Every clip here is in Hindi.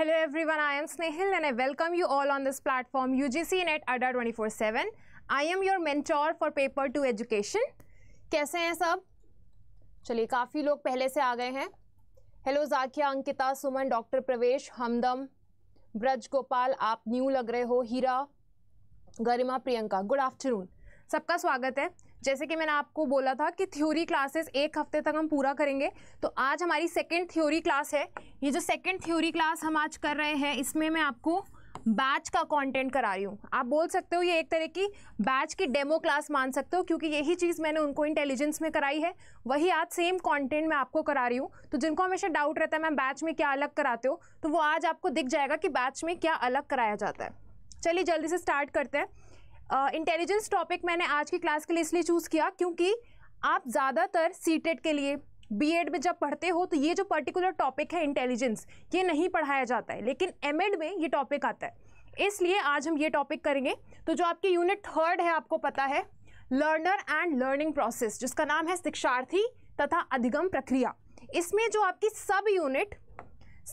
Hello everyone, I am Snehil and I welcome you all on this platform UGC Net Ada 24/7. I am your mentor for Paper 2 Education. कैसे हैं सब चलिए काफ़ी लोग पहले से आ गए हैं हेलो जाकिया अंकिता सुमन डॉक्टर प्रवेश हमदम ब्रज गोपाल आप न्यू लग रहे हो हीरा गरिमा प्रियंका गुड आफ्टरनून सबका स्वागत है जैसे कि मैंने आपको बोला था कि थ्योरी क्लासेस एक हफ्ते तक हम पूरा करेंगे तो आज हमारी सेकेंड थ्योरी क्लास है ये जो सेकेंड थ्योरी क्लास हम आज कर रहे हैं इसमें मैं आपको बैच का कंटेंट करा रही हूँ आप बोल सकते हो ये एक तरह की बैच की डेमो क्लास मान सकते हो क्योंकि यही चीज़ मैंने उनको इंटेलिजेंस में कराई है वही आज सेम कंटेंट मैं आपको करा रही हूँ तो जिनको हमेशा डाउट रहता है मैं बैच में क्या अलग कराते हो तो वो आज आपको दिख जाएगा कि बैच में क्या अलग कराया जाता है चलिए जल्दी से स्टार्ट करते हैं इंटेलिजेंस टॉपिक मैंने आज की क्लास के लिए इसलिए चूज़ किया क्योंकि आप ज़्यादातर सीटेट e के लिए बीएड में जब पढ़ते हो तो ये जो पर्टिकुलर टॉपिक है इंटेलिजेंस ये नहीं पढ़ाया जाता है लेकिन एमएड में ये टॉपिक आता है इसलिए आज हम ये टॉपिक करेंगे तो जो आपकी यूनिट थर्ड है आपको पता है लर्नर एंड लर्निंग प्रोसेस जिसका नाम है शिक्षार्थी तथा अधिगम प्रक्रिया इसमें जो आपकी सब यूनिट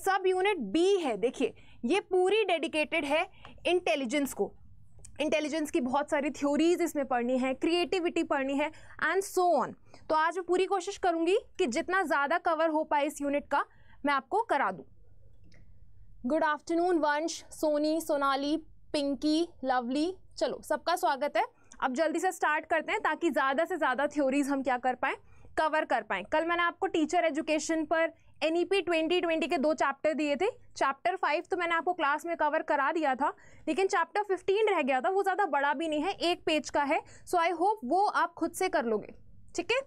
सब यूनिट बी है देखिए ये पूरी डेडिकेटेड है इंटेलिजेंस को इंटेलिजेंस की बहुत सारी थ्योरीज इसमें पढ़नी है क्रिएटिविटी पढ़नी है एंड सो ऑन तो आज मैं पूरी कोशिश करूँगी कि जितना ज़्यादा कवर हो पाए इस यूनिट का मैं आपको करा दूँ गुड आफ्टरनून वंश सोनी सोनाली पिंकी लवली चलो सबका स्वागत है अब जल्दी से स्टार्ट करते हैं ताकि ज़्यादा से ज़्यादा थ्योरीज हम क्या कर पाएँ कवर कर पाएँ कल मैंने आपको टीचर एजुकेशन पर N E P twenty twenty के दो चैप्टर दिए थे चैप्टर फाइव तो मैंने आपको क्लास में कवर करा दिया था लेकिन चैप्टर फिफ्टीन रह गया था वो ज़्यादा बड़ा भी नहीं है एक पेज का है सो आई होप वो आप खुद से कर लोगे ठीक है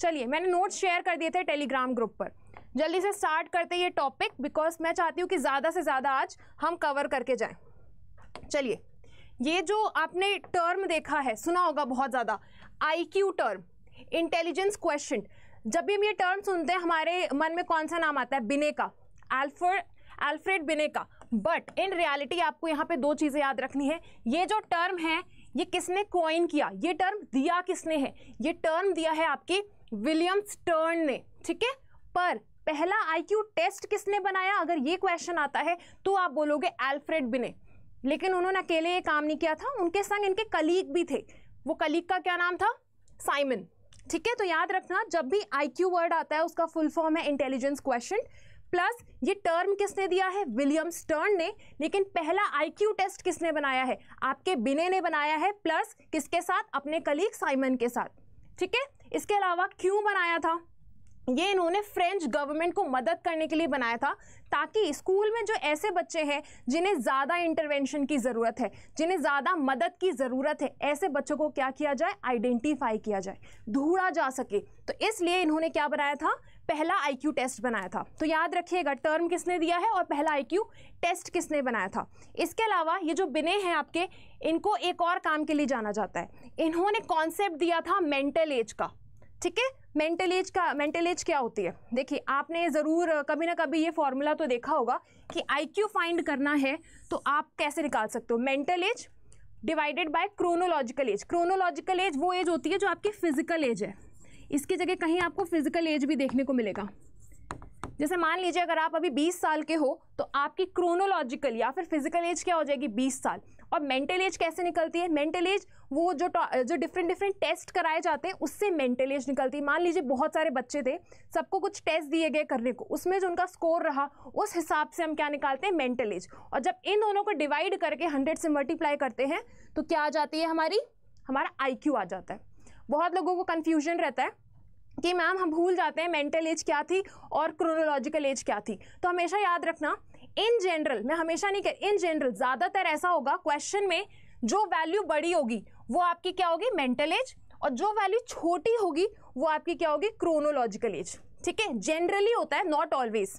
चलिए मैंने नोट्स शेयर कर दिए थे टेलीग्राम ग्रुप पर जल्दी से स्टार्ट करते ये टॉपिक बिकॉज मैं चाहती हूँ कि ज़्यादा से ज़्यादा आज हम कवर करके जाएँ चलिए ये जो आपने टर्म देखा है सुना होगा बहुत ज़्यादा I Q term intelligence quotient जब भी हम ये टर्म सुनते हैं हमारे मन में कौन सा नाम आता है बिने का एल्फर्ड एल्फ्रेड बिने का बट इन रियलिटी आपको यहाँ पे दो चीज़ें याद रखनी है ये जो टर्म है ये किसने कॉइन किया ये टर्म दिया किसने है ये टर्म दिया है आपके विलियम स्टर्न ने ठीक है पर पहला आईक्यू टेस्ट किसने बनाया अगर ये क्वेश्चन आता है तो आप बोलोगे एल्फ्रेड बिने लेकिन उन्होंने अकेले ये काम नहीं किया था उनके संग इनके कलीग भी थे वो कलीग का क्या नाम था साइमन ठीक है तो याद रखना जब भी क्यू वर्ड आता है उसका फुल फॉर्म है इंटेलिजेंस क्वेश्चन प्लस ये टर्म किसने दिया है विलियम स्टर्न ने लेकिन पहला आईक्यू टेस्ट किसने बनाया है आपके बिने ने बनाया है प्लस किसके साथ अपने कलीग साइमन के साथ ठीक है इसके अलावा क्यों बनाया था ये इन्होंने फ्रेंच गवर्नमेंट को मदद करने के लिए बनाया था ताकि स्कूल में जो ऐसे बच्चे हैं जिन्हें ज़्यादा इंटरवेंशन की ज़रूरत है जिन्हें ज़्यादा मदद की ज़रूरत है ऐसे बच्चों को क्या किया जाए आइडेंटिफाई किया जाए ढूंढा जा सके तो इसलिए इन्होंने क्या बनाया था पहला आईक्यू टेस्ट बनाया था तो याद रखिएगा टर्म किसने दिया है और पहला आईक्यू टेस्ट किसने बनाया था इसके अलावा ये जो बिने हैं आपके इनको एक और काम के लिए जाना जाता है इन्होंने कॉन्सेप्ट दिया था मेंटल एज का ठीक है मेंटल एज का मेंटल एज क्या होती है देखिए आपने ज़रूर कभी ना कभी ये फॉर्मूला तो देखा होगा कि आईक्यू फाइंड करना है तो आप कैसे निकाल सकते हो mental age divided by chronological age chronological age वो एज होती है जो आपकी फिजिकल एज है इसकी जगह कहीं आपको फिजिकल एज भी देखने को मिलेगा जैसे मान लीजिए अगर आप अभी 20 साल के हो तो आपकी क्रोनोलॉजिकल या फिर फिजिकल एज क्या हो जाएगी 20 साल और मेंटल एज कैसे निकलती है मेंटल एज वो जो जो डिफरेंट डिफरेंट टेस्ट कराए जाते हैं उससे मेंटल एज निकलती है मान लीजिए बहुत सारे बच्चे थे सबको कुछ टेस्ट दिए गए करने को उसमें जो उनका स्कोर रहा उस हिसाब से हम क्या निकालते हैं मेंटल एज और जब इन दोनों को डिवाइड करके हंड्रेड से मल्टीप्लाई करते हैं तो क्या आ जाती है हमारी हमारा आई आ जाता है बहुत लोगों को कन्फ्यूजन रहता है कि मैम हम भूल जाते हैं मेंटल एज क्या थी और क्रोनोलॉजिकल एज क्या थी तो हमेशा याद रखना इन जनरल मैं हमेशा नहीं कह इन जनरल ज़्यादातर ऐसा होगा क्वेश्चन में जो वैल्यू बड़ी होगी वो आपकी क्या होगी मेंटल एज और जो वैल्यू छोटी होगी वो आपकी क्या होगी क्रोनोलॉजिकल एज ठीक है जनरली होता है नॉट ऑलवेज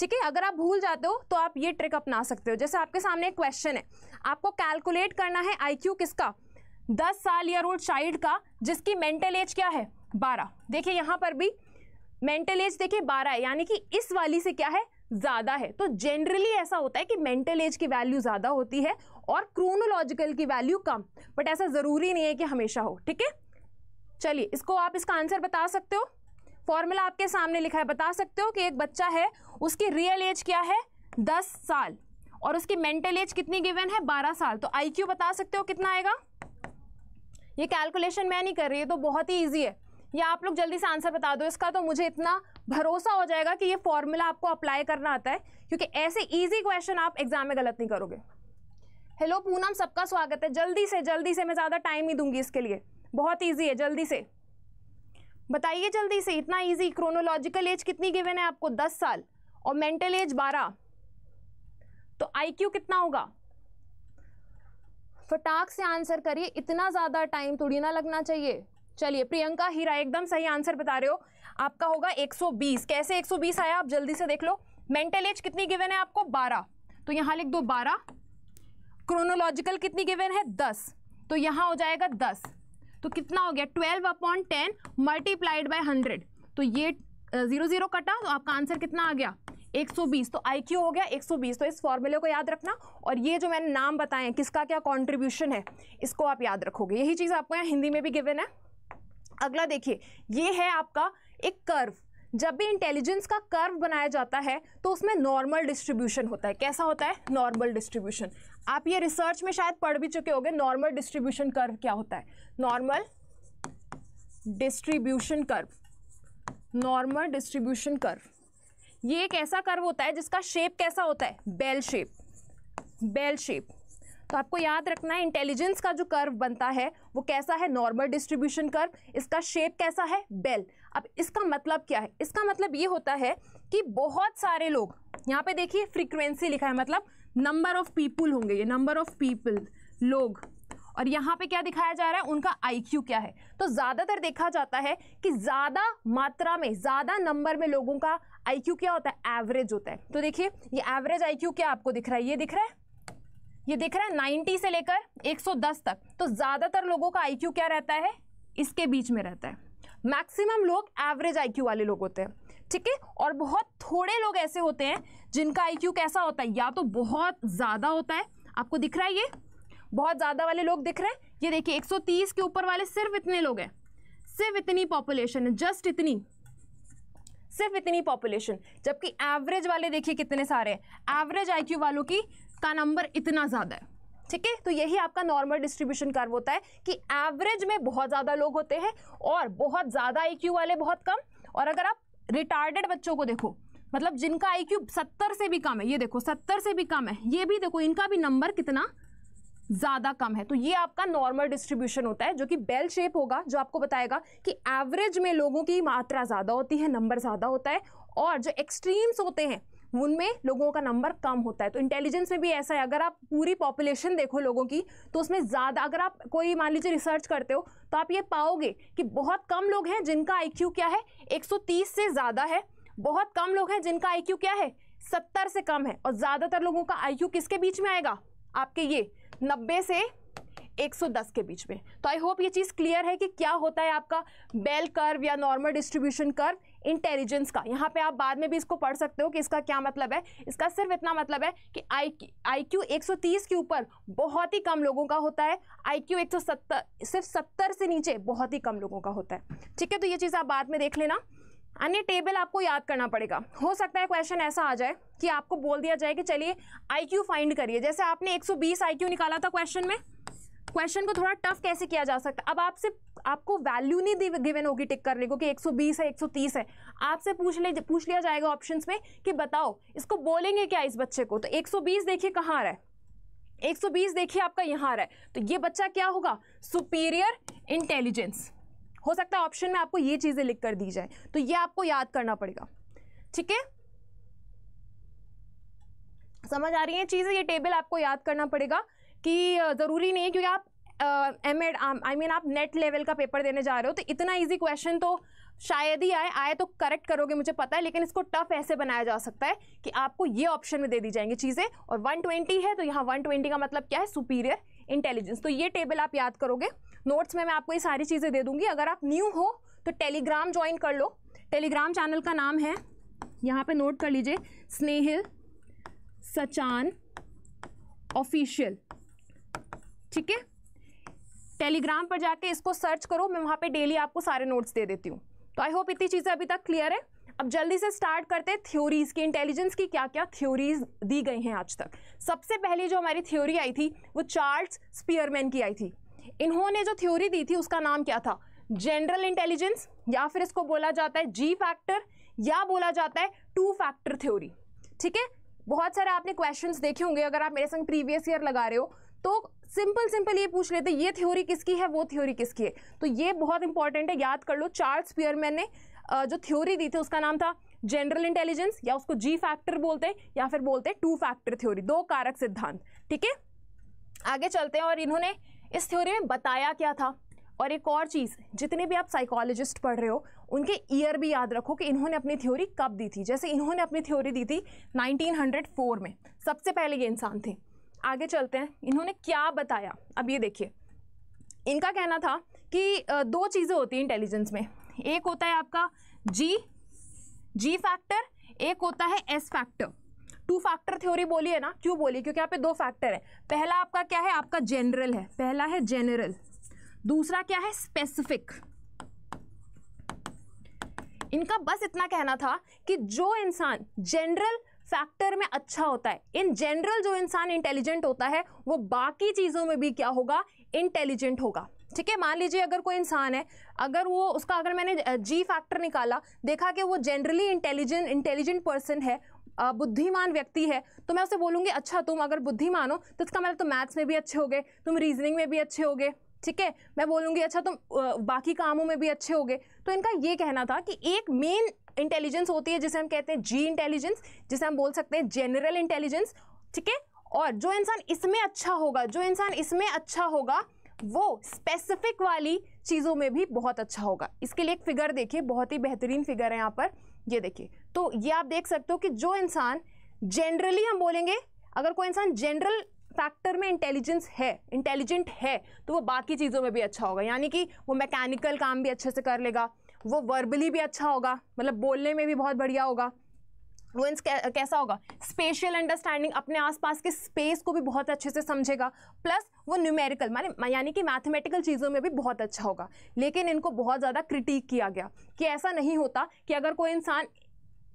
ठीक है अगर आप भूल जाते हो तो आप ये ट्रिक अपना सकते हो जैसे आपके सामने एक क्वेश्चन है आपको कैलकुलेट करना है आई किसका दस साल ईयर ओल्ड चाइल्ड का जिसकी मेंटल एज क्या है बारह देखिए यहाँ पर भी मेंटल एज देखिए बारह है यानी कि इस वाली से क्या है ज़्यादा है तो जनरली ऐसा होता है कि मेंटल एज की वैल्यू ज़्यादा होती है और क्रोनोलॉजिकल की वैल्यू कम बट ऐसा ज़रूरी नहीं है कि हमेशा हो ठीक है चलिए इसको आप इसका आंसर बता सकते हो फॉर्मूला आपके सामने लिखा है बता सकते हो कि एक बच्चा है उसकी रियल एज क्या है दस साल और उसकी मेंटल एज कितनी गिवन है बारह साल तो आई बता सकते हो कितना आएगा ये कैलकुलेशन मैं नहीं कर रही है तो बहुत ही ईजी है या आप लोग जल्दी से आंसर बता दो इसका तो मुझे इतना भरोसा हो जाएगा कि ये फॉर्मूला आपको अप्लाई करना आता है क्योंकि ऐसे ईजी क्वेश्चन आप एग्जाम में गलत नहीं करोगे हेलो पूनम सबका स्वागत है जल्दी से जल्दी से मैं ज़्यादा टाइम ही दूंगी इसके लिए बहुत ईजी है जल्दी से बताइए जल्दी से इतना ईजी क्रोनोलॉजिकल एज कितनी गिवन है आपको दस साल और मेंटल एज बारह तो आई कितना होगा फटाक से आंसर करिए इतना ज़्यादा टाइम थोड़ी ना लगना चाहिए चलिए प्रियंका हीरा एकदम सही आंसर बता रहे हो आपका होगा 120 कैसे 120 आया आप जल्दी से देख लो मेंटल एज कितनी गिवन है आपको 12 तो यहाँ लिख दो 12 क्रोनोलॉजिकल कितनी गिवन है 10 तो यहाँ हो जाएगा 10 तो कितना हो गया 12 upon ten multiplied by hundred तो ये जीरो जीरो कटा तो आपका आंसर कितना आ गया 120 तो आई हो गया 120 तो इस फॉर्मूले को याद रखना और ये जो मैंने नाम बताए किसका क्या कॉन्ट्रीब्यूशन है इसको आप याद रखोगे यही चीज़ आपको यहाँ हिंदी में भी गिवन है अगला देखिए ये है आपका एक कर्व जब भी इंटेलिजेंस का कर्व बनाया जाता है तो उसमें नॉर्मल डिस्ट्रीब्यूशन होता है कैसा होता है नॉर्मल डिस्ट्रीब्यूशन आप ये रिसर्च में शायद पढ़ भी चुके होंगे नॉर्मल डिस्ट्रीब्यूशन कर्व क्या होता है normal distribution curve normal distribution curve ये एक ऐसा कर्व होता है जिसका शेप कैसा होता है बेल शेप बेल शेप तो आपको याद रखना है इंटेलिजेंस का जो कर्व बनता है वो कैसा है नॉर्मल डिस्ट्रीब्यूशन कर्व इसका शेप कैसा है बेल अब इसका मतलब क्या है इसका मतलब ये होता है कि बहुत सारे लोग यहाँ पे देखिए फ्रीक्वेंसी लिखा है मतलब नंबर ऑफ पीपल होंगे ये नंबर ऑफ पीपल लोग और यहाँ पे क्या दिखाया जा रहा है उनका आईक्यू क्या है तो ज़्यादातर देखा जाता है कि ज़्यादा मात्रा में ज़्यादा नंबर में लोगों का आईक्यू क्या होता है एवरेज होता है तो देखिए ये एवरेज आईक्यू क्या आपको दिख रहा है ये दिख रहा है ये दिख रहा है 90 से लेकर 110 तक तो ज़्यादातर लोगों का आईक्यू क्या रहता है इसके बीच में रहता है मैक्सिमम लोग एवरेज आईक्यू वाले लोग होते हैं ठीक है और बहुत थोड़े लोग ऐसे होते हैं जिनका आईक्यू कैसा होता है या तो बहुत ज़्यादा होता है आपको दिख रहा है ये बहुत ज़्यादा वाले लोग दिख रहे हैं ये देखिए एक के ऊपर वाले सिर्फ इतने लोग हैं सिर्फ इतनी पॉपुलेशन है जस्ट इतनी सिर्फ इतनी पॉपुलेशन जबकि एवरेज वाले देखिए कितने सारे एवरेज आईक्यू वालों की का नंबर इतना ज़्यादा है ठीक है तो यही आपका नॉर्मल डिस्ट्रीब्यूशन कर्व होता है कि एवरेज में बहुत ज़्यादा लोग होते हैं और बहुत ज़्यादा आई वाले बहुत कम और अगर आप रिटार्डेड बच्चों को देखो मतलब जिनका आई क्यू सत्तर से भी कम है ये देखो सत्तर से भी कम है ये भी देखो इनका भी नंबर कितना ज़्यादा कम है तो ये आपका नॉर्मल डिस्ट्रीब्यूशन होता है जो कि बेल शेप होगा जो आपको बताएगा कि एवरेज में लोगों की मात्रा ज़्यादा होती है नंबर ज़्यादा होता है और जो एक्सट्रीम्स होते हैं उनमें लोगों का नंबर कम होता है तो इंटेलिजेंस में भी ऐसा है अगर आप पूरी पॉपुलेशन देखो लोगों की तो उसमें ज़्यादा अगर आप कोई मान लीजिए रिसर्च करते हो तो आप ये पाओगे कि बहुत कम लोग हैं जिनका आई क्या है एक से ज़्यादा है बहुत कम लोग हैं जिनका आई क्या है सत्तर से कम है और ज़्यादातर लोगों का आई किसके बीच में आएगा आपके ये नब्बे से 110 के बीच में तो आई होप ये चीज़ क्लियर है कि क्या होता है आपका बेल कर्व या नॉर्मल डिस्ट्रीब्यूशन कर्व इंटेलिजेंस का यहाँ पे आप बाद में भी इसको पढ़ सकते हो कि इसका क्या मतलब है इसका सिर्फ इतना मतलब है कि आई आई क्यू एक के ऊपर बहुत ही कम लोगों का होता है आई क्यू सिर्फ सत्तर से नीचे बहुत ही कम लोगों का होता है ठीक है तो ये चीज़ आप बाद में देख लेना अन्य टेबल आपको याद करना पड़ेगा हो सकता है क्वेश्चन ऐसा आ जाए कि आपको बोल दिया जाए कि चलिए आई क्यू फाइंड करिए जैसे आपने बीस आई क्यू निकाला था क्वेश्चन में क्वेश्चन को थोड़ा टफ कैसे किया जा सकता अब आपसे आपको वैल्यू नहीं गिवन होगी टिक करने को कि 120 है 130 है आपसे पूछ ले पूछ लिया जाएगा ऑप्शंस में कि बताओ इसको बोलेंगे क्या इस बच्चे को तो 120 देखिए कहाँ आ रहा है 120 देखिए आपका यहाँ आ रहा है तो ये बच्चा क्या होगा सुपीरियर इंटेलिजेंस हो सकता है ऑप्शन में आपको ये चीज़ें लिख कर दी जाए तो ये आपको याद करना पड़ेगा ठीक है समझ आ रही है चीज़ें ये टेबल आपको याद करना पड़ेगा कि ज़रूरी नहीं है क्योंकि आप एम एड आई मीन आप नेट लेवल का पेपर देने जा रहे हो तो इतना ईजी क्वेश्चन तो शायद ही आए आए तो करेक्ट करोगे मुझे पता है लेकिन इसको टफ ऐसे बनाया जा सकता है कि आपको ये ऑप्शन में दे दी जाएंगी चीज़ें और 120 है तो यहाँ 120 का मतलब क्या है सुपीरियर इंटेलिजेंस तो ये टेबल आप याद करोगे नोट्स में मैं आपको ये सारी चीज़ें दे दूँगी अगर आप न्यू हो तो टेलीग्राम ज्वाइन कर लो टेलीग्राम चैनल का नाम है यहाँ पर नोट कर लीजिए स्नेहिल सचान ऑफिशियल ठीक है टेलीग्राम पर जाके इसको सर्च करो मैं वहाँ पे डेली आपको सारे नोट्स दे देती हूँ तो आई होप इतनी चीज़ें अभी तक क्लियर है अब जल्दी से स्टार्ट करते हैं थ्योरीज की इंटेलिजेंस की क्या क्या थ्योरीज दी गई हैं आज तक सबसे पहली जो हमारी थ्योरी आई थी वो चार्ल्स स्पीयरमैन की आई थी इन्होंने जो थ्योरी दी थी उसका नाम क्या था जनरल इंटेलिजेंस या फिर इसको बोला जाता है जी फैक्टर या बोला जाता है टू फैक्टर थ्योरी ठीक है बहुत सारे आपने क्वेश्चंस देखे होंगे अगर आप मेरे संग प्रीवियस ईयर लगा रहे हो तो सिंपल सिंपल ये पूछ लेते ये थ्योरी किसकी है वो थ्योरी किसकी है तो ये बहुत इंपॉर्टेंट है याद कर लो चार्ल्स पियरमैन ने जो थ्योरी दी थी उसका नाम था जनरल इंटेलिजेंस या उसको जी फैक्टर बोलते हैं या फिर बोलते हैं टू फैक्टर थ्योरी दो कारक सिद्धांत ठीक है आगे चलते हैं और इन्होंने इस थ्योरी में बताया क्या था और एक और चीज़ जितने भी आप साइकोलॉजिस्ट पढ़ रहे हो उनके ईयर भी याद रखो कि इन्होंने अपनी थ्योरी कब दी थी जैसे इन्होंने अपनी थ्योरी दी थी 1904 में सबसे पहले ये इंसान थे आगे चलते हैं इन्होंने क्या बताया अब ये देखिए इनका कहना था कि दो चीज़ें होती हैं इंटेलिजेंस में एक होता है आपका जी जी फैक्टर एक होता है S factor two factor theory बोली है ना क्यों बोली क्योंकि यहाँ पे दो फैक्टर है पहला आपका क्या है आपका जनरल है पहला है जनरल दूसरा क्या है स्पेसिफिक इनका बस इतना कहना था कि जो इंसान जनरल फैक्टर में अच्छा होता है इन जनरल जो इंसान इंटेलिजेंट होता है वो बाकी चीज़ों में भी क्या होगा इंटेलिजेंट होगा ठीक है मान लीजिए अगर कोई इंसान है अगर वो उसका अगर मैंने जी फैक्टर निकाला देखा कि वो जनरली इंटेलिजेंट इंटेलिजेंट पर्सन है बुद्धिमान व्यक्ति है तो मैं उसे बोलूँगी अच्छा तुम अगर बुद्धिमान हो तो इसका मतलब तुम तो मैथ्स में भी अच्छे गए तुम रीजनिंग में भी अच्छे गए ठीक है मैं बोलूँगी अच्छा तुम बाकी कामों में भी अच्छे गए तो इनका ये कहना था कि एक मेन इंटेलिजेंस होती है जिसे हम कहते हैं जी इंटेलिजेंस जिसे हम बोल सकते हैं जनरल इंटेलिजेंस ठीक है और जो इंसान इसमें अच्छा होगा जो इंसान इसमें अच्छा होगा वो स्पेसिफिक वाली चीज़ों में भी बहुत अच्छा होगा इसके लिए एक फिगर देखिए बहुत ही बेहतरीन फिगर है यहाँ पर ये देखिए तो ये आप देख सकते हो कि जो इंसान जनरली हम बोलेंगे अगर कोई इंसान जनरल फैक्टर में इंटेलिजेंस है इंटेलिजेंट है तो वो बाकी चीज़ों में भी अच्छा होगा यानी कि वो मैकेनिकल काम भी अच्छे से कर लेगा वो वर्बली भी अच्छा होगा मतलब बोलने में भी बहुत बढ़िया होगा वो कैसा होगा स्पेशल अंडरस्टैंडिंग अपने आसपास के स्पेस को भी बहुत अच्छे से समझेगा प्लस वो न्यूमेरिकल माने यानी कि मैथमेटिकल चीज़ों में भी बहुत अच्छा होगा लेकिन इनको बहुत ज़्यादा क्रिटिक किया गया कि ऐसा नहीं होता कि अगर कोई इंसान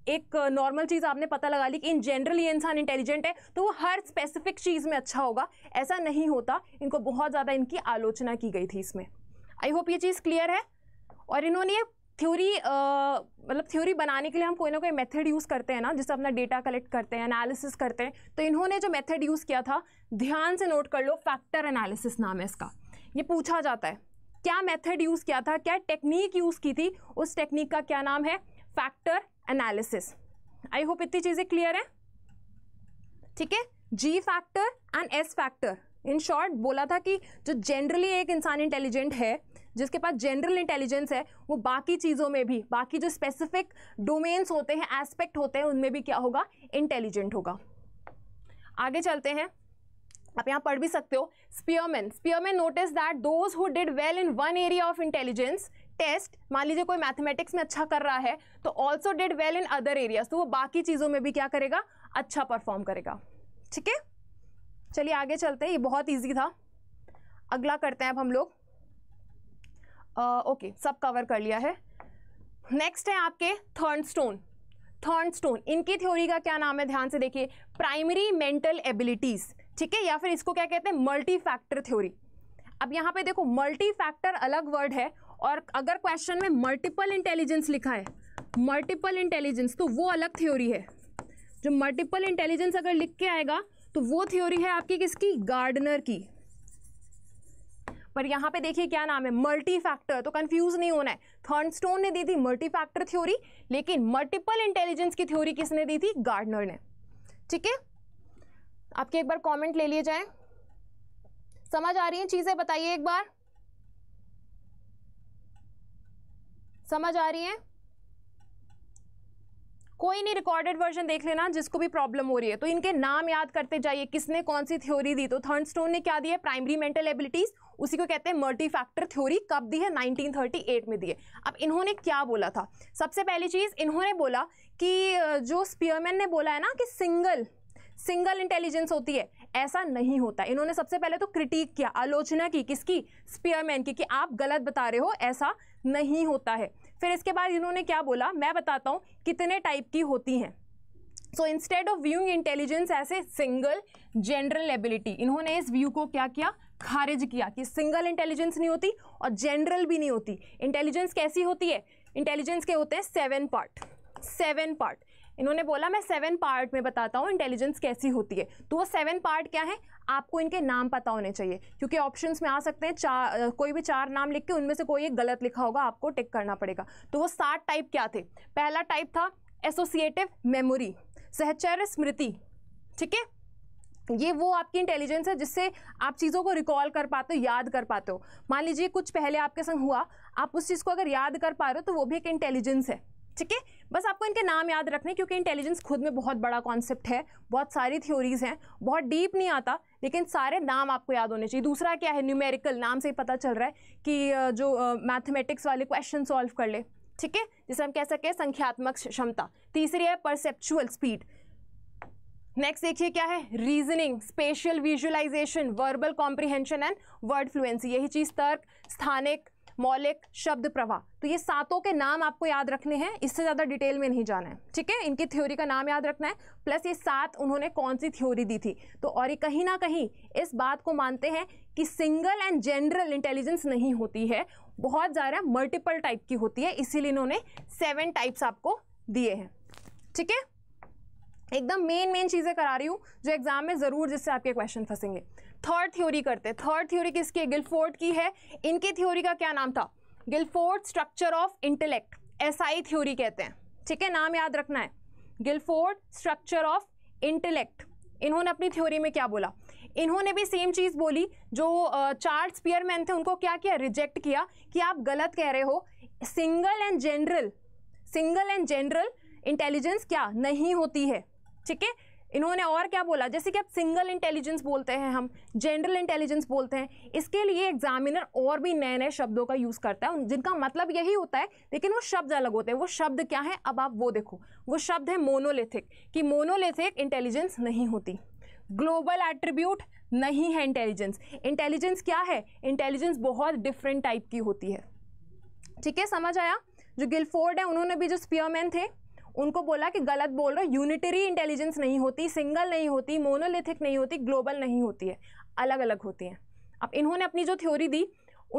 एक नॉर्मल चीज़ आपने पता लगा ली कि इन जनरल ये इंसान इंटेलिजेंट है तो वो हर स्पेसिफिक चीज़ में अच्छा होगा ऐसा नहीं होता इनको बहुत ज़्यादा इनकी आलोचना की गई थी इसमें आई होप ये चीज़ क्लियर है और इन्होंने ये थ्योरी मतलब थ्योरी बनाने के लिए हम कोई ना कोई मेथड यूज़ करते हैं ना जिससे अपना डेटा कलेक्ट करते हैं एनालिसिस करते हैं तो इन्होंने जो मेथड यूज़ किया था ध्यान से नोट कर लो फैक्टर एनालिसिस नाम है इसका ये पूछा जाता है क्या मेथड यूज़ किया था क्या टेक्निक यूज़ की थी उस टेक्निक का क्या नाम है फैक्टर एनालिसिस आई होप इतनी चीज़ें क्लियर हैं ठीक है G factor and S factor in short बोला था कि जो जनरली एक इंसान इंटेलिजेंट है जिसके पास जनरल इंटेलिजेंस है वो बाकी चीज़ों में भी बाकी जो स्पेसिफिक डोमेन्स होते हैं एस्पेक्ट होते हैं उनमें भी क्या होगा इंटेलिजेंट होगा आगे चलते हैं आप यहाँ पढ़ भी सकते हो Spearman Spearman notice that those who did well in one area of intelligence test मान लीजिए कोई मैथमेटिक्स में अच्छा कर रहा है तो also did well in other areas तो वो बाकी चीज़ों में भी क्या करेगा अच्छा परफॉर्म करेगा ठीक है चलिए आगे चलते हैं ये बहुत ईजी था अगला करते हैं अब हम लोग ओके uh, okay, सब कवर कर लिया है नेक्स्ट है आपके थर्नस्टोन थर्नस्टोन इनकी थ्योरी का क्या नाम है ध्यान से देखिए प्राइमरी मेंटल एबिलिटीज़ ठीक है या फिर इसको क्या कहते हैं मल्टी फैक्टर थ्योरी अब यहाँ पे देखो मल्टी फैक्टर अलग वर्ड है और अगर क्वेश्चन में मल्टीपल इंटेलिजेंस लिखा है मल्टीपल इंटेलिजेंस तो वो अलग थ्योरी है जो मल्टीपल इंटेलिजेंस अगर लिख के आएगा तो वो थ्योरी है आपकी किसकी गार्डनर की पर यहाँ पे देखिए क्या नाम है मल्टी फैक्टर तो कंफ्यूज नहीं होना है थर्नस्टोन ने दी थी मल्टी फैक्टर थ्योरी लेकिन मल्टीपल इंटेलिजेंस की थ्योरी किसने दी थी गार्डनर ने ठीक है आपके एक बार कॉमेंट ले लिए जाए समझ आ रही है चीज़ें बताइए एक बार समझ आ रही है कोई नहीं रिकॉर्डेड वर्जन देख लेना जिसको भी प्रॉब्लम हो रही है तो इनके नाम याद करते जाइए किसने कौन सी थ्योरी दी तो स्टोन ने क्या दिया प्राइमरी मेंटल एबिलिटीज़ उसी को कहते हैं मल्टी फैक्टर थ्योरी कब दी है 1938 में दी है अब इन्होंने क्या बोला था सबसे पहली चीज़ इन्होंने बोला कि जो स्पीयरमैन ने बोला है ना कि सिंगल सिंगल इंटेलिजेंस होती है ऐसा नहीं होता इन्होंने सबसे पहले तो क्रिटिक किया आलोचना की किसकी स्पीयरमैन की कि आप गलत बता रहे हो ऐसा नहीं होता है फिर इसके बाद इन्होंने क्या बोला मैं बताता हूँ कितने टाइप की होती हैं so instead of viewing intelligence ऐसे ए सिंगल जनरल एबिलिटी इन्होंने इस व्यू को क्या किया खारिज किया कि सिंगल इंटेलिजेंस नहीं होती और जनरल भी नहीं होती इंटेलिजेंस कैसी होती है इंटेलिजेंस के होते हैं सेवन पार्ट सेवन पार्ट इन्होंने बोला मैं सेवन पार्ट में बताता हूँ इंटेलिजेंस कैसी होती है तो वो सेवन पार्ट क्या है आपको इनके नाम पता होने चाहिए क्योंकि ऑप्शंस में आ सकते हैं चार कोई भी चार नाम लिख के उनमें से कोई एक गलत लिखा होगा आपको टिक करना पड़ेगा तो वो सात टाइप क्या थे पहला टाइप था एसोसिएटिव मेमोरी सहचर स्मृति ठीक है ये वो आपकी इंटेलिजेंस है जिससे आप चीज़ों को रिकॉल कर पाते हो याद कर पाते हो मान लीजिए कुछ पहले आपके संग हुआ आप उस चीज़ को अगर याद कर पा रहे हो तो वो भी एक इंटेलिजेंस है ठीक है बस आपको इनके नाम याद रखने क्योंकि इंटेलिजेंस खुद में बहुत बड़ा कॉन्सेप्ट है बहुत सारी थ्योरीज हैं बहुत डीप नहीं आता लेकिन सारे नाम आपको याद होने चाहिए दूसरा क्या है न्यूमेरिकल नाम से ही पता चल रहा है कि जो मैथमेटिक्स वाले क्वेश्चन सॉल्व कर ले ठीक है जिसे हम कह सकें संख्यात्मक क्षमता तीसरी है परसेप्चुअल स्पीड नेक्स्ट देखिए क्या है reasoning spatial visualisation verbal comprehension and word fluency यही चीज तर्क स्थानिक मौलिक शब्द प्रवाह तो ये सातों के नाम आपको याद रखने हैं इससे ज़्यादा डिटेल में नहीं जाना है ठीक है इनकी थ्योरी का नाम याद रखना है प्लस ये सात उन्होंने कौन सी थ्योरी दी थी तो और ये कहीं ना कहीं इस बात को मानते हैं कि सिंगल एंड जनरल इंटेलिजेंस नहीं होती है बहुत ज़्यादा मल्टीपल टाइप की होती है इसीलिए इन्होंने सेवन टाइप्स आपको दिए हैं ठीक है एकदम मेन मेन चीज़ें करा रही हूँ जो एग्जाम में ज़रूर जिससे आपके क्वेश्चन फंसेंगे थर्ड थ्योरी करते हैं थर्ड थ्योरी किसकी है गिलफोर्ड की है इनकी थ्योरी का क्या नाम था Guilford structure of intellect S I theory कहते हैं ठीक है नाम याद रखना है गिलफोर्ड स्ट्रक्चर ऑफ इंटेलेक्ट इन्होंने अपनी थ्योरी में क्या बोला इन्होंने भी सेम चीज़ बोली जो चार्ल्स मैन थे उनको क्या किया रिजेक्ट किया कि आप गलत कह रहे हो single and general single and general intelligence क्या नहीं होती है ठीक है इन्होंने और क्या बोला जैसे कि आप सिंगल इंटेलिजेंस बोलते हैं हम जनरल इंटेलिजेंस बोलते हैं इसके लिए एग्जामिनर और भी नए नए शब्दों का यूज़ करता है जिनका मतलब यही होता है लेकिन वो शब्द अलग होते हैं वो शब्द क्या है अब आप वो देखो वो शब्द है मोनोलिथिक कि मोनोलिथिक इंटेलिजेंस नहीं होती ग्लोबल एट्रीब्यूट नहीं है इंटेलिजेंस इंटेलिजेंस क्या है इंटेलिजेंस बहुत डिफरेंट टाइप की होती है ठीक है समझ आया जो गिलफोर्ड है उन्होंने भी जो स्पियरमैन थे उनको बोला कि गलत बोल रहे हो यूनिटरी इंटेलिजेंस नहीं होती सिंगल नहीं होती मोनोलिथिक नहीं होती ग्लोबल नहीं होती है अलग अलग होती हैं अब इन्होंने अपनी जो थ्योरी दी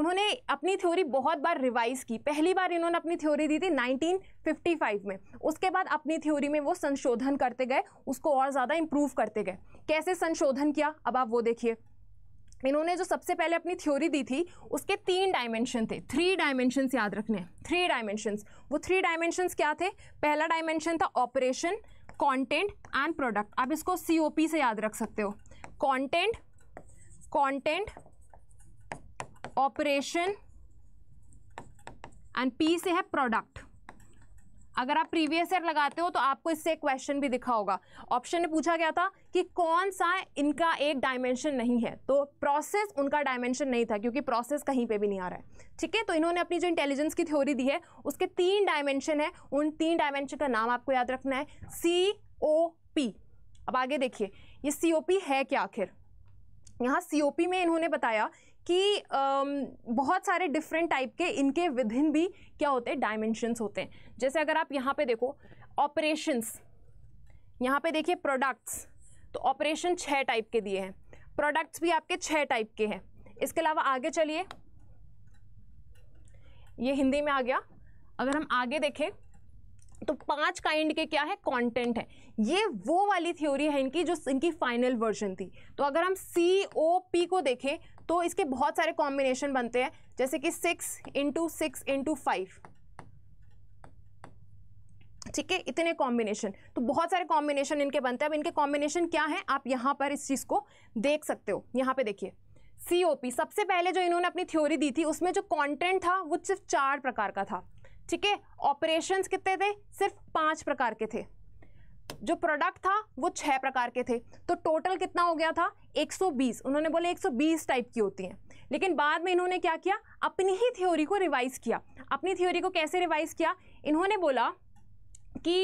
उन्होंने अपनी थ्योरी बहुत बार रिवाइज़ की पहली बार इन्होंने अपनी थ्योरी दी थी 1955 में उसके बाद अपनी थ्योरी में वो संशोधन करते गए उसको और ज़्यादा इम्प्रूव करते गए कैसे संशोधन किया अब आप वो देखिए इन्होंने जो सबसे पहले अपनी थ्योरी दी थी उसके तीन डायमेंशन थे थ्री डायमेंशंस याद रखने थ्री डायमेंशंस वो थ्री डायमेंशंस क्या थे पहला डायमेंशन था ऑपरेशन कंटेंट एंड प्रोडक्ट आप इसको सीओपी से याद रख सकते हो content content operation and P से है प्रोडक्ट अगर आप प्रीवियस ईयर लगाते हो तो आपको इससे क्वेश्चन भी दिखा होगा ऑप्शन में पूछा गया था कि कौन सा इनका एक डायमेंशन नहीं है तो प्रोसेस उनका डायमेंशन नहीं था क्योंकि प्रोसेस कहीं पे भी नहीं आ रहा है ठीक है तो इन्होंने अपनी जो इंटेलिजेंस की थ्योरी दी है उसके तीन डायमेंशन है उन तीन डायमेंशन का नाम आपको याद रखना है सी ओ पी अब आगे देखिए ये सी ओ पी है क्या आखिर यहाँ सी ओ पी में इन्होंने बताया कि बहुत सारे डिफरेंट टाइप के इनके विधिन भी क्या होते हैं डायमेंशंस होते हैं जैसे अगर आप यहाँ पे देखो ऑपरेशंस यहाँ पे देखिए प्रोडक्ट्स तो ऑपरेशन छः टाइप के दिए हैं प्रोडक्ट्स भी आपके छः टाइप के हैं इसके अलावा आगे चलिए ये हिंदी में आ गया अगर हम आगे देखें तो पांच काइंड के क्या है कंटेंट है ये वो वाली थ्योरी है इनकी जो इनकी फाइनल वर्जन थी तो अगर हम सी ओ पी को देखें तो इसके बहुत सारे कॉम्बिनेशन बनते हैं जैसे कि six into six into five ठीक है इतने कॉम्बिनेशन तो बहुत सारे कॉम्बिनेशन इनके बनते हैं अब इनके कॉम्बिनेशन क्या है आप यहाँ पर इस चीज़ को देख सकते हो यहाँ पे देखिए सी सबसे पहले जो इन्होंने अपनी थ्योरी दी थी उसमें जो कंटेंट था वो सिर्फ चार प्रकार का था ठीक है ऑपरेशंस कितने थे सिर्फ पांच प्रकार के थे जो प्रोडक्ट था वो छः प्रकार के थे तो टोटल कितना हो गया था 120 उन्होंने बोले 120 टाइप की होती हैं लेकिन बाद में इन्होंने क्या किया अपनी ही थ्योरी को रिवाइज़ किया अपनी थ्योरी को कैसे रिवाइज़ किया इन्होंने बोला कि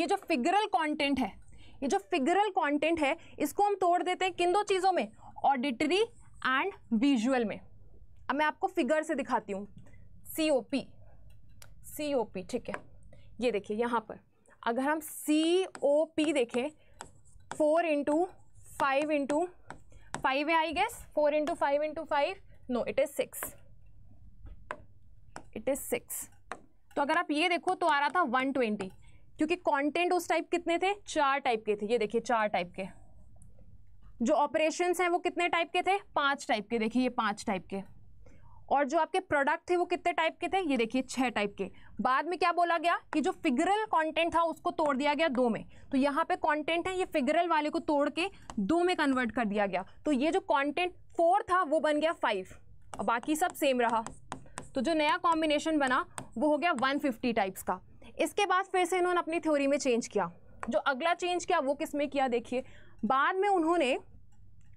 ये जो फिगरल कॉन्टेंट है ये जो फिगरल कॉन्टेंट है इसको हम तोड़ देते हैं किन दो चीज़ों में ऑडिटरी एंड विजुअल में अब मैं आपको फिगर से दिखाती हूँ सी O P C O P ठीक है ये देखिए यहाँ पर अगर हम सी ओ पी देखें four into five into five है I guess four into five into five no it is six it is six तो अगर आप ये देखो तो आ रहा था वन ट्वेंटी क्योंकि कंटेंट उस टाइप कितने थे चार टाइप के थे ये देखिए चार टाइप के जो ऑपरेशंस हैं वो कितने टाइप के थे पांच टाइप के देखिए ये पांच टाइप के और जो आपके प्रोडक्ट थे वो कितने टाइप के थे ये देखिए छः टाइप के बाद में क्या बोला गया कि जो फिगरल कंटेंट था उसको तोड़ दिया गया दो में तो यहाँ पे कंटेंट है ये फिगरल वाले को तोड़ के दो में कन्वर्ट कर दिया गया तो ये जो कंटेंट फोर था वो बन गया फाइव और बाकी सब सेम रहा तो जो नया कॉम्बिनेशन बना वो हो गया वन टाइप्स का इसके बाद फिर से इन्होंने अपनी थ्योरी में चेंज किया जो अगला चेंज किया वो किस में किया देखिए बाद में उन्होंने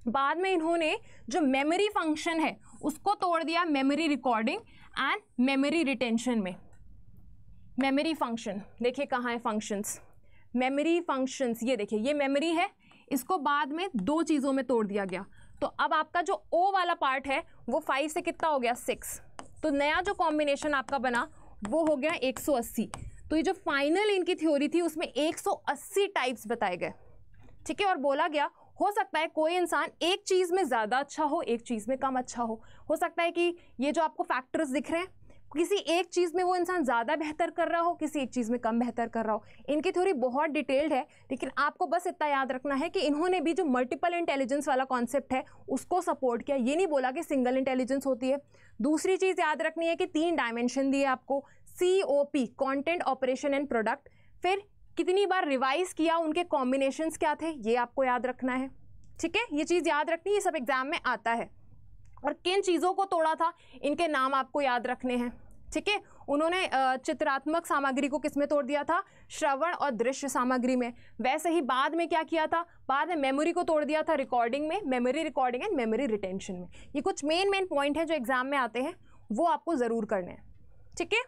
बाद में इन्होंने जो मेमोरी फंक्शन है उसको तोड़ दिया memory recording and memory retention में मेमोरी फंक्शन देखिए कहाँ है फंक्शंस मेमोरी फंक्शंस ये देखिए ये मेमोरी है इसको बाद में दो चीज़ों में तोड़ दिया गया तो अब आपका जो ओ वाला पार्ट है वो फाइव से कितना हो गया सिक्स तो नया जो कॉम्बिनेशन आपका बना वो हो गया 180 तो ये जो फाइनल इनकी थ्योरी थी उसमें 180 टाइप्स बताए गए ठीक है और बोला गया हो सकता है कोई इंसान एक चीज़ में ज़्यादा अच्छा हो एक चीज़ में कम अच्छा हो हो सकता है कि ये जो आपको फैक्टर्स दिख रहे हैं किसी एक चीज़ में वो इंसान ज़्यादा बेहतर कर रहा हो किसी एक चीज़ में कम बेहतर कर रहा हो इनकी थ्योरी बहुत डिटेल्ड है लेकिन आपको बस इतना याद रखना है कि इन्होंने भी जो मल्टीपल इंटेलिजेंस वाला कॉन्सेप्ट है उसको सपोर्ट किया ये नहीं बोला कि सिंगल इंटेलिजेंस होती है दूसरी चीज़ याद रखनी है कि तीन डायमेंशन दिए आपको C O P content operation and product फिर कितनी बार रिवाइज किया उनके कॉम्बिनेशन क्या थे ये आपको याद रखना है ठीक है ये चीज़ याद रखनी ये सब एग्जाम में आता है और किन चीज़ों को तोड़ा था इनके नाम आपको याद रखने हैं ठीक है उन्होंने चित्रात्मक सामग्री को किस में तोड़ दिया था श्रवण और दृश्य सामग्री में वैसे ही बाद में क्या किया था बाद में मेमोरी को तोड़ दिया था रिकॉर्डिंग में memory recording and memory retention में ये कुछ मेन मेन पॉइंट हैं जो एग्ज़ाम में आते हैं वो आपको ज़रूर करने हैं ठीक है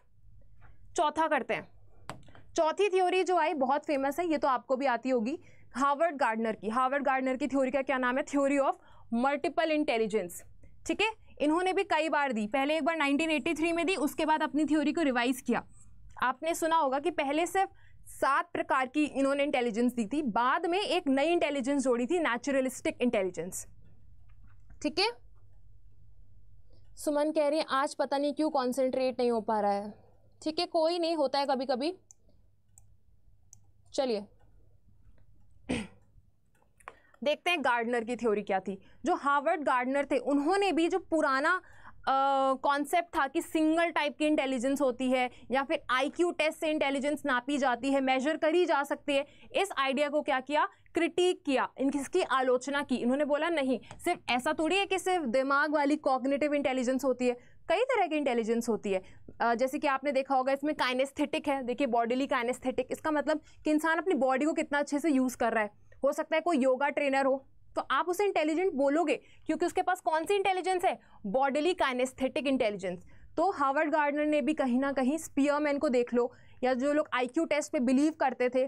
चौथा करते हैं चौथी थ्योरी जो आई बहुत फेमस है ये तो आपको भी आती होगी हार्वर्ड गार्डनर की हार्वर्ड गार्डनर की थ्योरी का क्या नाम है थ्योरी ऑफ मल्टीपल इंटेलिजेंस ठीक है इन्होंने भी कई बार दी पहले एक बार 1983 में दी उसके बाद अपनी थ्योरी को रिवाइज किया आपने सुना होगा कि पहले सिर्फ सात प्रकार की इन्होंने इंटेलिजेंस दी थी बाद में एक नई इंटेलिजेंस जोड़ी थी नेचुरलिस्टिक इंटेलिजेंस ठीक है सुमन कह रही है आज पता नहीं क्यों कॉन्सेंट्रेट नहीं हो पा रहा है ठीक है कोई नहीं होता है कभी कभी चलिए देखते हैं गार्डनर की थ्योरी क्या थी जो हार्वर्ड गार्डनर थे उन्होंने भी जो पुराना कॉन्सेप्ट uh, था कि सिंगल टाइप की इंटेलिजेंस होती है या फिर आईक्यू टेस्ट से इंटेलिजेंस नापी जाती है मेजर करी जा सकती है इस आइडिया को क्या किया क्रिटिक किया किसकी आलोचना की इन्होंने बोला नहीं सिर्फ ऐसा थोड़ी है कि सिर्फ दिमाग वाली कॉग्निटिव इंटेलिजेंस होती है कई तरह की इंटेलिजेंस होती है जैसे कि आपने देखा होगा इसमें काइनेस्थेटिक है देखिए बॉडीली काइनेस्थेटिक इसका मतलब कि इंसान अपनी बॉडी को कितना अच्छे से यूज़ कर रहा है हो सकता है कोई योगा ट्रेनर हो तो आप उसे इंटेलिजेंट बोलोगे क्योंकि उसके पास कौन सी इंटेलिजेंस है बॉडीली काइनेस्थेटिक इंटेलिजेंस तो हार्वर्ड गार्डनर ने भी कहीं ना कहीं स्पीयरमैन को देख लो या जो लोग आईक्यू टेस्ट पे बिलीव करते थे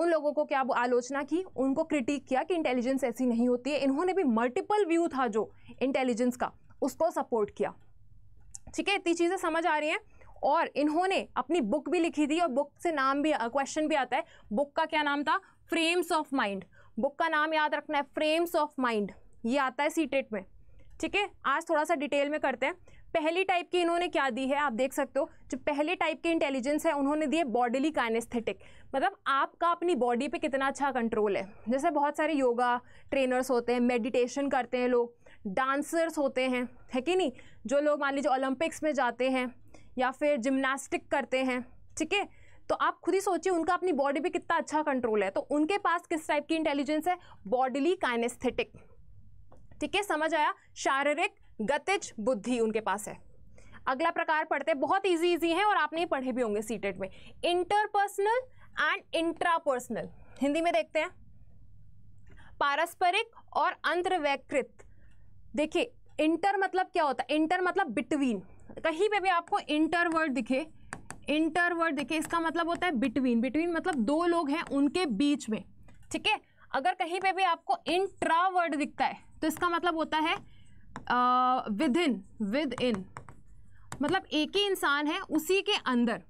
उन लोगों को क्या आलोचना की उनको क्रिटिक किया कि इंटेलिजेंस ऐसी नहीं होती है इन्होंने भी मल्टीपल व्यू था जो इंटेलिजेंस का उसको सपोर्ट किया ठीक है इतनी चीज़ें समझ आ रही हैं और इन्होंने अपनी बुक भी लिखी थी और बुक से नाम भी क्वेश्चन भी आता है बुक का क्या नाम था फ्रेम्स ऑफ माइंड बुक का नाम याद रखना है फ्रेम्स ऑफ माइंड ये आता है टेट e में ठीक है आज थोड़ा सा डिटेल में करते हैं पहली टाइप की इन्होंने क्या दी है आप देख सकते हो जो पहले टाइप की इंटेलिजेंस है उन्होंने दी है बॉडीली काइनेस्थेटिक मतलब आपका अपनी बॉडी पे कितना अच्छा कंट्रोल है जैसे बहुत सारे योगा ट्रेनर्स होते हैं मेडिटेशन करते हैं लोग डांसर्स होते हैं है कि नहीं जो लोग मान लीजिए ओलंपिक्स में जाते हैं या फिर जिम्नास्टिक करते हैं ठीक है तो आप खुद ही सोचिए उनका अपनी बॉडी पे कितना अच्छा कंट्रोल है तो उनके पास किस टाइप की इंटेलिजेंस है बॉडीली काइनेस्थेटिक ठीक है समझ आया शारीरिक गतिज बुद्धि उनके पास है अगला प्रकार पढ़ते हैं बहुत इजी इजी है और आपने पढ़े भी होंगे सीटेट में इंटरपर्सनल एंड इंट्रापर्सनल हिंदी में देखते हैं पारस्परिक और अंतर्वैकृत देखिए इंटर मतलब क्या होता है इंटर मतलब बिटवीन कहीं पे भी आपको इंटर वर्ड दिखे इंटर वर्ड दिखे इसका मतलब होता है बिटवीन बिटवीन मतलब दो लोग हैं उनके बीच में ठीक है अगर कहीं पे भी आपको इंट्रा वर्ड दिखता है तो इसका मतलब होता है विद इन विद इन मतलब एक ही इंसान है उसी के अंदर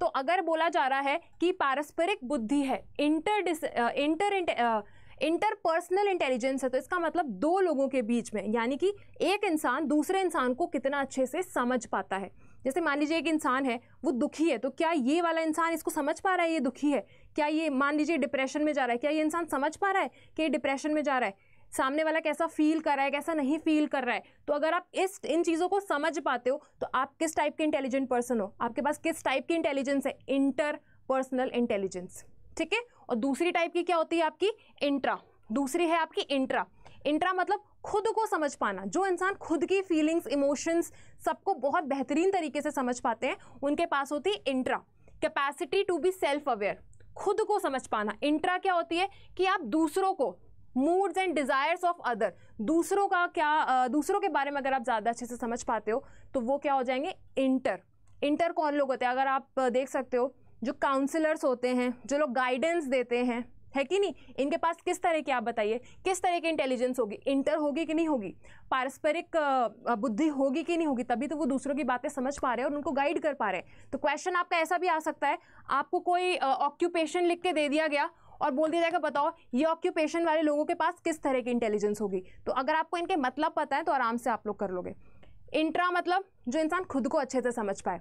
तो अगर बोला जा रहा है कि पारस्परिक बुद्धि है inter this inter, inter interpersonal intelligence है तो इसका मतलब दो लोगों के बीच में यानी कि एक इंसान दूसरे इंसान को कितना अच्छे से समझ पाता है जैसे मान लीजिए एक इंसान है वो दुखी है तो क्या ये वाला इंसान इसको समझ पा रहा है ये दुखी है क्या ये मान लीजिए डिप्रेशन में जा रहा है क्या ये इंसान समझ पा रहा है कि ये डिप्रेशन में जा रहा है सामने वाला कैसा फील कर रहा है कैसा नहीं फील कर रहा है तो अगर आप इस इन चीज़ों को समझ पाते हो तो आप किस टाइप के इंटेलिजेंट पर्सन हो आपके पास किस टाइप की इंटेलिजेंस है इंटर पर्सनल इंटेलिजेंस ठीक है और दूसरी टाइप की क्या होती है आपकी इंट्रा दूसरी है आपकी इंट्रा इंट्रा मतलब खुद को समझ पाना जो इंसान खुद की फीलिंग्स इमोशंस सबको बहुत बेहतरीन तरीके से समझ पाते हैं उनके पास होती है intra capacity to be self aware खुद को समझ पाना इंट्रा क्या होती है कि आप दूसरों को moods and desires of other दूसरों का क्या दूसरों के बारे में अगर आप ज़्यादा अच्छे से समझ पाते हो तो वो क्या हो जाएंगे इंटर इंटर कौन लोग होते हैं अगर आप देख सकते हो जो काउंसलर्स होते हैं जो लोग गाइडेंस देते हैं है कि नहीं इनके पास किस तरह की आप बताइए किस तरह की इंटेलिजेंस होगी इंटर होगी कि नहीं होगी पारस्परिक बुद्धि होगी कि नहीं होगी तभी तो वो दूसरों की बातें समझ पा रहे हैं और उनको गाइड कर पा रहे हैं तो क्वेश्चन आपका ऐसा भी आ सकता है आपको कोई ऑक्यूपेशन लिख के दे दिया गया और बोल दिया जाएगा बताओ ये ऑक्यूपेशन वाले लोगों के पास किस तरह की इंटेलिजेंस होगी तो अगर आपको इनके मतलब पता है तो आराम से आप लोग कर लोगे इंट्रा मतलब जो इंसान खुद को अच्छे से समझ पाए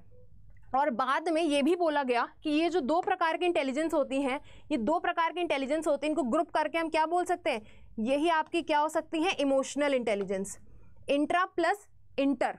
और बाद में ये भी बोला गया कि ये जो दो प्रकार की इंटेलिजेंस होती हैं ये दो प्रकार की इंटेलिजेंस होती है इनको ग्रुप करके हम क्या बोल सकते हैं यही आपकी क्या हो सकती है emotional intelligence intra plus inter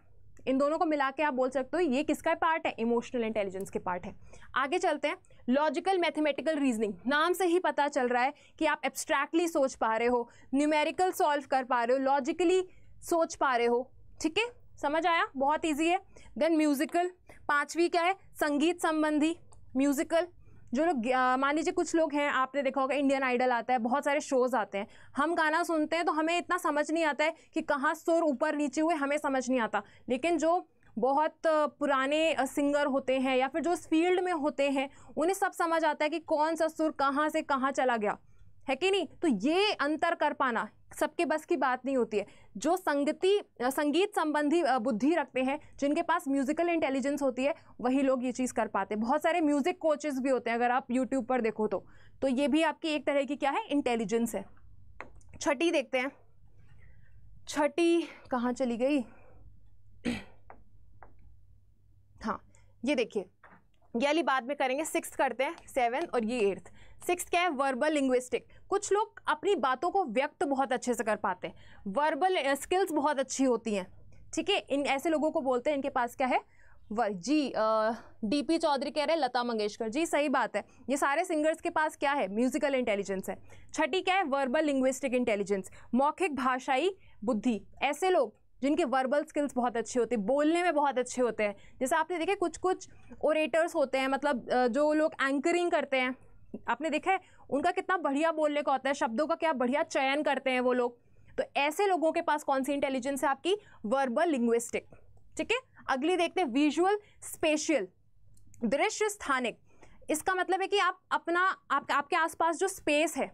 इन दोनों को मिला के आप बोल सकते हो ये किसका पार्ट है इमोशनल इंटेलिजेंस के पार्ट है आगे चलते हैं लॉजिकल मैथमेटिकल रीजनिंग नाम से ही पता चल रहा है कि आप एब्स्ट्रैक्टली सोच पा रहे हो न्यूमेरिकल सॉल्व कर पा रहे हो लॉजिकली सोच पा रहे हो ठीक है समझ आया बहुत ईजी है देन म्यूज़िकल पाँचवीं क्या है संगीत संबंधी म्यूज़िकल जो लोग मान लीजिए कुछ लोग हैं आपने देखा होगा इंडियन आइडल आता है बहुत सारे शोज़ आते हैं हम गाना सुनते हैं तो हमें इतना समझ नहीं आता है कि कहाँ सुर ऊपर नीचे हुए हमें समझ नहीं आता लेकिन जो बहुत पुराने सिंगर होते हैं या फिर जो इस फील्ड में होते हैं उन्हें सब समझ आता है कि कौन सा सुर कहाँ से कहाँ चला गया है कि नहीं तो ये अंतर कर पाना सबके बस की बात नहीं होती है जो संगति संगीत संबंधी बुद्धि रखते हैं जिनके पास म्यूजिकल इंटेलिजेंस होती है वही लोग ये चीज़ कर पाते हैं बहुत सारे म्यूज़िक कोचेस भी होते हैं अगर आप यूट्यूब पर देखो तो तो ये भी आपकी एक तरह की क्या है इंटेलिजेंस है छठी देखते हैं छठी कहाँ चली गई हाँ ये देखिए ये वाली बाद में करेंगे सिक्स करते हैं सेवन और ये एट्थ सिक्स क्या है वर्बल लिंग्विस्टिक कुछ लोग अपनी बातों को व्यक्त बहुत अच्छे से कर पाते हैं वर्बल स्किल्स बहुत अच्छी होती हैं ठीक है इन ऐसे लोगों को बोलते हैं इनके पास क्या है वर जी डीपी चौधरी कह रहे हैं लता मंगेशकर जी सही बात है ये सारे सिंगर्स के पास क्या है म्यूजिकल इंटेलिजेंस है छठी क्या है वर्बल लिंग्विस्टिक इंटेलिजेंस मौखिक भाषाई बुद्धि ऐसे लोग जिनके वर्बल स्किल्स बहुत अच्छे होते हैं बोलने में बहुत अच्छे होते हैं जैसे आपने देखे कुछ कुछ ओरेटर्स होते हैं मतलब जो लोग एंकरिंग करते हैं आपने देखा है उनका कितना बढ़िया बोलने का होता है शब्दों का क्या बढ़िया चयन करते हैं वो लोग तो ऐसे लोगों के पास कौन सी इंटेलिजेंस है आपकी वर्बल लिंग्विस्टिक ठीक है अगली देखते हैं विजुअल स्पेशियल दृश्य स्थानिक इसका मतलब है कि आप अपना आप, आपके आसपास जो स्पेस है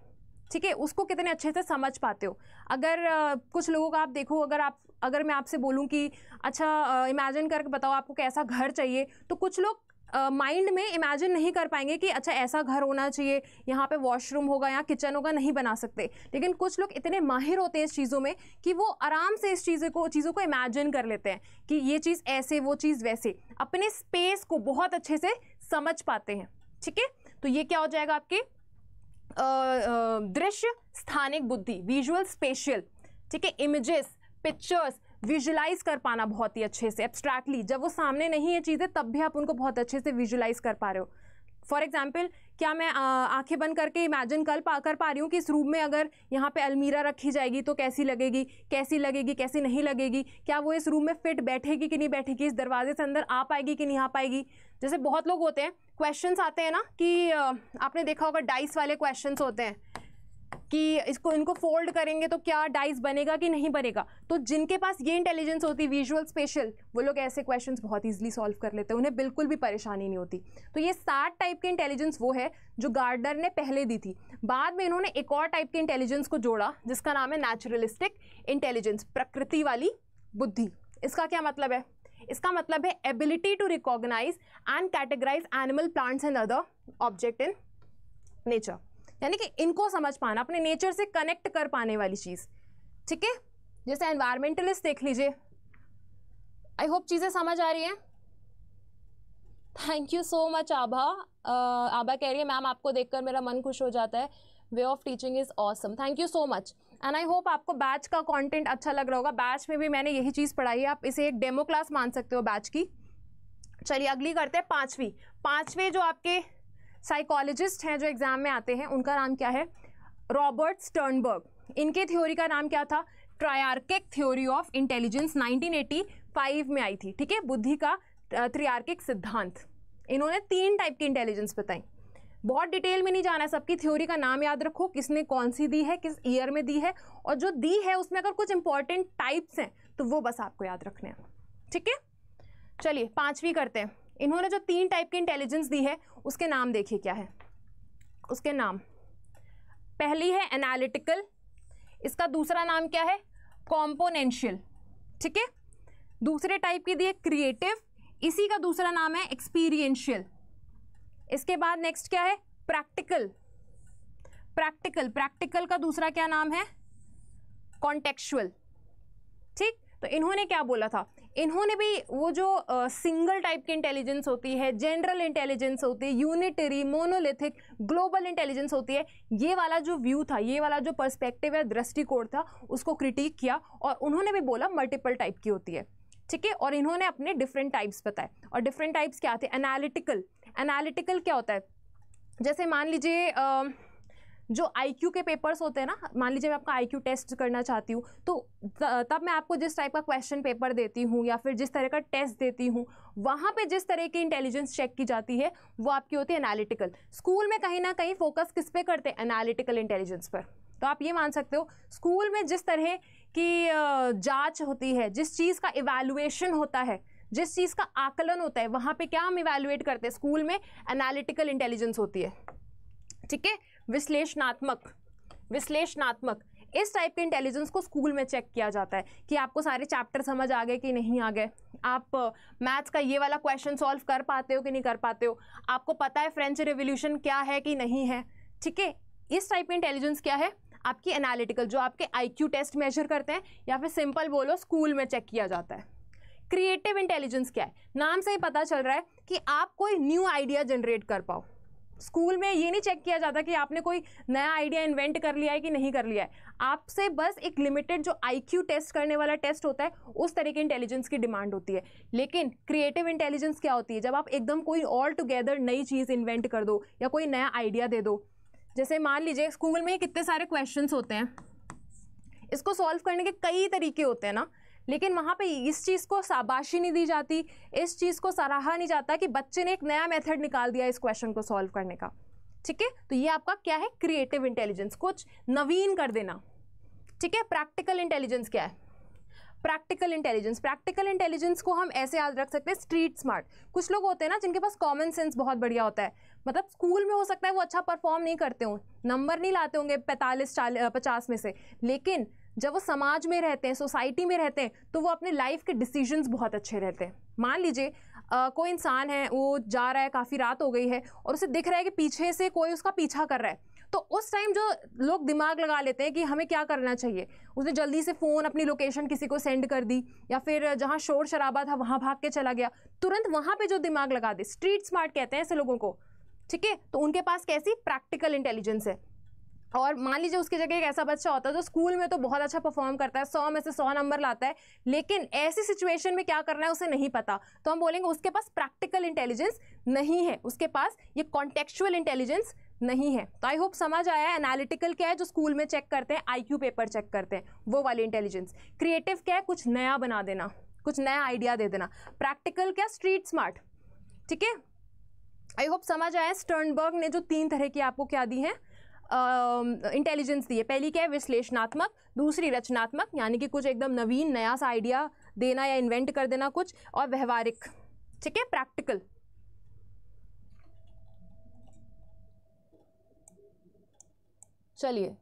ठीक है उसको कितने अच्छे से समझ पाते हो अगर आ, कुछ लोगों का आप देखो अगर आप अगर मैं आपसे बोलूं कि अच्छा इमेजिन करके बताओ आपको कैसा घर चाहिए तो कुछ लोग माइंड में इमेजिन नहीं कर पाएंगे कि अच्छा ऐसा घर होना चाहिए यहाँ पे वॉशरूम होगा यहाँ किचन होगा नहीं बना सकते लेकिन कुछ लोग इतने माहिर होते हैं इस चीज़ों में कि वो आराम से इस चीज़ों को चीज़ों को इमेजिन कर लेते हैं कि ये चीज़ ऐसे वो चीज़ वैसे अपने स्पेस को बहुत अच्छे से समझ पाते हैं ठीक है तो ये क्या हो जाएगा आपके दृश्य स्थानिक बुद्धि विजुअल स्पेशल ठीक है इमेजेस पिक्चर्स विजुलाइज कर पाना बहुत ही अच्छे से एब्स्ट्रैक्टली जब वो सामने नहीं है चीज़ें तब भी आप उनको बहुत अच्छे से विजुलाइज कर पा रहे हो फॉर एग्जाम्पल क्या मैं आंखें बंद करके इमेजिन कर पा कर पा रही हूँ कि इस रूम में अगर यहाँ पे अलमीरा रखी जाएगी तो कैसी लगेगी कैसी लगेगी कैसी नहीं लगेगी क्या वो इस रूम में फिट बैठेगी कि नहीं बैठेगी इस दरवाजे से अंदर आ पाएगी कि नहीं आ पाएगी जैसे बहुत लोग होते हैं क्वेश्चंस आते हैं ना कि आपने देखा होगा डाइस वाले क्वेश्चंस होते हैं कि इसको इनको फोल्ड करेंगे तो क्या डाइस बनेगा कि नहीं बनेगा तो जिनके पास ये इंटेलिजेंस होती विजुअल स्पेशल वो लोग ऐसे क्वेश्चंस बहुत इजीली सॉल्व कर लेते हैं उन्हें बिल्कुल भी परेशानी नहीं होती तो ये सात टाइप की इंटेलिजेंस वो है जो गार्डनर ने पहले दी थी बाद में इन्होंने एक और टाइप की इंटेलिजेंस को जोड़ा जिसका नाम है नेचुरलिस्टिक इंटेलिजेंस प्रकृति वाली बुद्धि इसका क्या मतलब है इसका मतलब है ability to recognise and categorise animal plants and other object in nature यानी कि इनको समझ पाना अपने नेचर से कनेक्ट कर पाने वाली चीज़ ठीक है जैसे एनवायरमेंटलिस्ट देख लीजिए आई होप चीज़ें समझ आ रही हैं thank you so much Abha Abha कह रही है मैम आपको देखकर मेरा मन खुश हो जाता है way of teaching is awesome thank you so much and I hope आपको बैच का कंटेंट अच्छा लग रहा होगा बैच में भी मैंने यही चीज़ पढ़ाई है आप इसे एक डेमो क्लास मान सकते हो बैच की चलिए अगली करते हैं पाँचवीं पाँचवें जो आपके साइकोलॉजिस्ट हैं जो एग्ज़ाम में आते हैं उनका नाम क्या है रॉबर्ट स्टर्नबर्ग इनके थ्योरी का नाम क्या था ट्रायार्किक थ्योरी ऑफ इंटेलिजेंस 1985 में आई थी ठीक है बुद्धि का त्रियार्किक सिद्धांत इन्होंने तीन टाइप की इंटेलिजेंस बताई बहुत डिटेल में नहीं जाना है सबकी थ्योरी का नाम याद रखो किसने कौन सी दी है किस ईयर में दी है और जो दी है उसमें अगर कुछ इंपॉर्टेंट टाइप्स हैं तो वो बस आपको याद रखने हैं ठीक है चलिए पाँचवीं करते हैं इन्होंने जो तीन टाइप की इंटेलिजेंस दी है उसके नाम देखिए क्या है उसके नाम पहली है एनालिटिकल इसका दूसरा नाम क्या है कॉम्पोनेंशियल ठीक है दूसरे टाइप की दी है क्रिएटिव इसी का दूसरा नाम है एक्सपीरियंशियल इसके बाद नेक्स्ट क्या है प्रैक्टिकल प्रैक्टिकल प्रैक्टिकल का दूसरा क्या नाम है कॉन्टेक्चुअल ठीक तो इन्होंने क्या बोला था इन्होंने भी वो जो सिंगल टाइप की इंटेलिजेंस होती है जनरल इंटेलिजेंस होती है यूनिटरी मोनोलिथिक ग्लोबल इंटेलिजेंस होती है ये वाला जो व्यू था ये वाला जो पर्सपेक्टिव है दृष्टिकोण था उसको क्रिटिक किया और उन्होंने भी बोला मल्टीपल टाइप की होती है ठीक है और इन्होंने अपने डिफरेंट टाइप्स बताए और डिफरेंट टाइप्स क्या आते हैं एनालिटिकल एनालिटिकल क्या होता है जैसे मान लीजिए जो आईक्यू के पेपर्स होते हैं ना मान लीजिए मैं आपका आईक्यू टेस्ट करना चाहती हूँ तो तब मैं आपको जिस टाइप का क्वेश्चन पेपर देती हूँ या फिर जिस तरह का टेस्ट देती हूँ वहाँ पे जिस तरह की इंटेलिजेंस चेक की जाती है वो आपकी होती है एनालिटिकल स्कूल में कहीं ना कहीं फोकस किस पे करते हैं एनालिटिकल इंटेलिजेंस पर तो आप ये मान सकते हो स्कूल में जिस तरह की जाँच होती है जिस चीज़ का इवेलुएशन होता है जिस चीज़ का आकलन होता है वहाँ पर क्या हम इवेलुएट करते हैं स्कूल में एनालिटिकल इंटेलिजेंस होती है ठीक है विश्लेषणात्मक विश्लेषणात्मक इस टाइप के इंटेलिजेंस को स्कूल में चेक किया जाता है कि आपको सारे चैप्टर समझ आ गए कि नहीं आ गए आप मैथ्स का ये वाला क्वेश्चन सॉल्व कर पाते हो कि नहीं कर पाते हो आपको पता है फ्रेंच रिवोल्यूशन क्या है कि नहीं है ठीक है इस टाइप की इंटेलिजेंस क्या है आपकी एनालिटिकल जो आपके आईक्यू टेस्ट मेजर करते हैं या फिर सिंपल बोलो स्कूल में चेक किया जाता है क्रिएटिव इंटेलिजेंस क्या है नाम से ही पता चल रहा है कि आप कोई न्यू आइडिया जनरेट कर पाओ स्कूल में ये नहीं चेक किया जाता कि आपने कोई नया आइडिया इन्वेंट कर लिया है कि नहीं कर लिया है आपसे बस एक लिमिटेड जो आईक्यू टेस्ट करने वाला टेस्ट होता है उस तरह की इंटेलिजेंस की डिमांड होती है लेकिन क्रिएटिव इंटेलिजेंस क्या होती है जब आप एकदम कोई ऑल टुगेदर नई चीज़ इन्वेंट कर दो या कोई नया आइडिया दे दो जैसे मान लीजिए स्कूल में कितने सारे क्वेश्चन होते हैं इसको सॉल्व करने के कई तरीके होते हैं ना लेकिन वहाँ पे इस चीज़ को शाबाशी नहीं दी जाती इस चीज़ को सराहा नहीं जाता कि बच्चे ने एक नया मेथड निकाल दिया इस क्वेश्चन को सॉल्व करने का ठीक है तो ये आपका क्या है क्रिएटिव इंटेलिजेंस कुछ नवीन कर देना ठीक है प्रैक्टिकल इंटेलिजेंस क्या है प्रैक्टिकल इंटेलिजेंस प्रैक्टिकल इंटेलिजेंस को हम ऐसे याद रख सकते हैं स्ट्रीट स्मार्ट कुछ लोग होते हैं ना जिनके पास कॉमन सेंस बहुत बढ़िया होता है मतलब स्कूल में हो सकता है वो अच्छा परफॉर्म नहीं करते हों नंबर नहीं लाते होंगे पैंतालीस चालीस पचास में से लेकिन जब वो समाज में रहते हैं सोसाइटी में रहते हैं तो वो अपने लाइफ के डिसीजंस बहुत अच्छे रहते हैं मान लीजिए कोई इंसान है वो जा रहा है काफ़ी रात हो गई है और उसे दिख रहा है कि पीछे से कोई उसका पीछा कर रहा है तो उस टाइम जो लोग दिमाग लगा लेते हैं कि हमें क्या करना चाहिए उसने जल्दी से फ़ोन अपनी लोकेशन किसी को सेंड कर दी या फिर जहाँ शोर शराबा था वहाँ भाग के चला गया तुरंत वहाँ पर जो दिमाग लगा दे स्ट्रीट स्मार्ट कहते हैं ऐसे लोगों को ठीक है तो उनके पास कैसी प्रैक्टिकल इंटेलिजेंस है और मान लीजिए उसकी जगह एक ऐसा बच्चा होता है जो स्कूल में तो बहुत अच्छा परफॉर्म करता है सौ में से सौ नंबर लाता है लेकिन ऐसी सिचुएशन में क्या करना है उसे नहीं पता तो हम बोलेंगे उसके पास प्रैक्टिकल इंटेलिजेंस नहीं है उसके पास ये कॉन्टेक्चुअल इंटेलिजेंस नहीं है तो आई होप समझ आया एनालिटिकल क्या है जो स्कूल में चेक करते हैं आई पेपर चेक करते हैं वो वाली इंटेलिजेंस क्रिएटिव क्या है कुछ नया बना देना कुछ नया आइडिया दे देना प्रैक्टिकल क्या स्ट्रीट स्मार्ट ठीक है आई होप समझ आया स्टर्नबर्ग ने जो तीन तरह की आपको क्या दी है इंटेलिजेंस दी है पहली क्या है विश्लेषणात्मक दूसरी रचनात्मक यानी कि कुछ एकदम नवीन नया सा आइडिया देना या इन्वेंट कर देना कुछ और व्यवहारिक ठीक है प्रैक्टिकल चलिए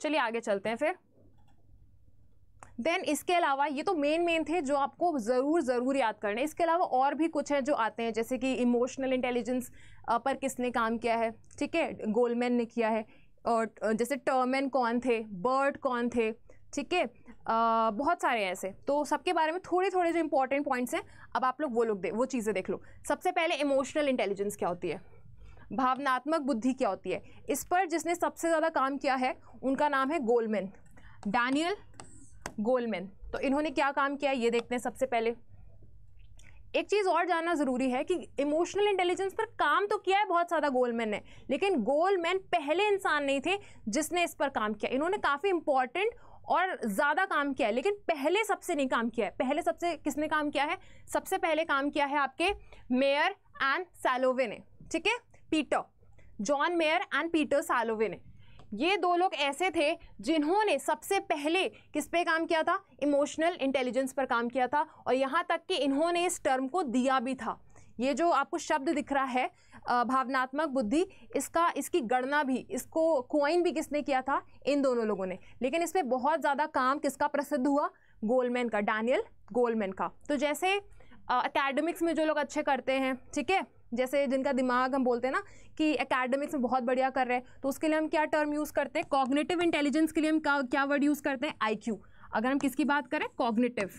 चलिए आगे चलते हैं फिर देन इसके अलावा ये तो मेन मेन थे जो आपको ज़रूर ज़रूर याद करने इसके अलावा और भी कुछ हैं जो आते हैं जैसे कि इमोशनल इंटेलिजेंस पर किसने काम किया है ठीक है गोलमैन ने किया है और जैसे टर्मैन कौन थे बर्ड कौन थे ठीक है बहुत सारे हैं ऐसे तो सबके बारे में थोड़े थोड़े जो इंपॉर्टेंट पॉइंट्स हैं अब आप लोग वो लोग दे वो चीज़ें देख लो सबसे पहले इमोशनल इंटेलिजेंस क्या होती है भावनात्मक बुद्धि क्या होती है इस पर जिसने सबसे ज़्यादा काम किया है उनका नाम है गोलमैन डैनियल गोलमैन तो इन्होंने क्या काम किया ये देखते हैं सबसे पहले एक चीज़ और जानना ज़रूरी है कि इमोशनल इंटेलिजेंस पर काम तो किया है बहुत ज़्यादा गोलमैन ने लेकिन गोलमैन पहले इंसान नहीं थे जिसने इस पर काम किया इन्होंने काफ़ी इंपॉर्टेंट और ज़्यादा काम किया है लेकिन पहले सबसे नहीं काम किया है पहले सबसे किसने काम किया है सबसे पहले काम किया है आपके मेयर एंड सैलोवे ने ठीक है Peter John Mayer and Peter Salovey ने ये दो लोग ऐसे थे जिन्होंने सबसे पहले किस पे काम किया था इमोशनल इंटेलिजेंस पर काम किया था और यहाँ तक कि इन्होंने इस टर्म को दिया भी था ये जो आपको शब्द दिख रहा है भावनात्मक बुद्धि इसका इसकी गणना भी इसको क्वाइन भी किसने किया था इन दोनों लोगों ने लेकिन इस पर बहुत ज़्यादा काम किसका प्रसिद्ध हुआ गोलमैन का डैनियल गोलमैन का तो जैसे अकेडमिक्स में जो लोग अच्छे करते हैं ठीक है जैसे जिनका दिमाग हम बोलते हैं ना कि एकेडमिक्स में बहुत बढ़िया कर रहे हैं तो उसके लिए हम क्या टर्म यूज़ करते हैं कॉग्नेटिव इंटेलिजेंस के लिए हम क्या क्या वर्ड यूज़ करते हैं आईक्यू अगर हम किसकी बात करें कॉग्नेटिव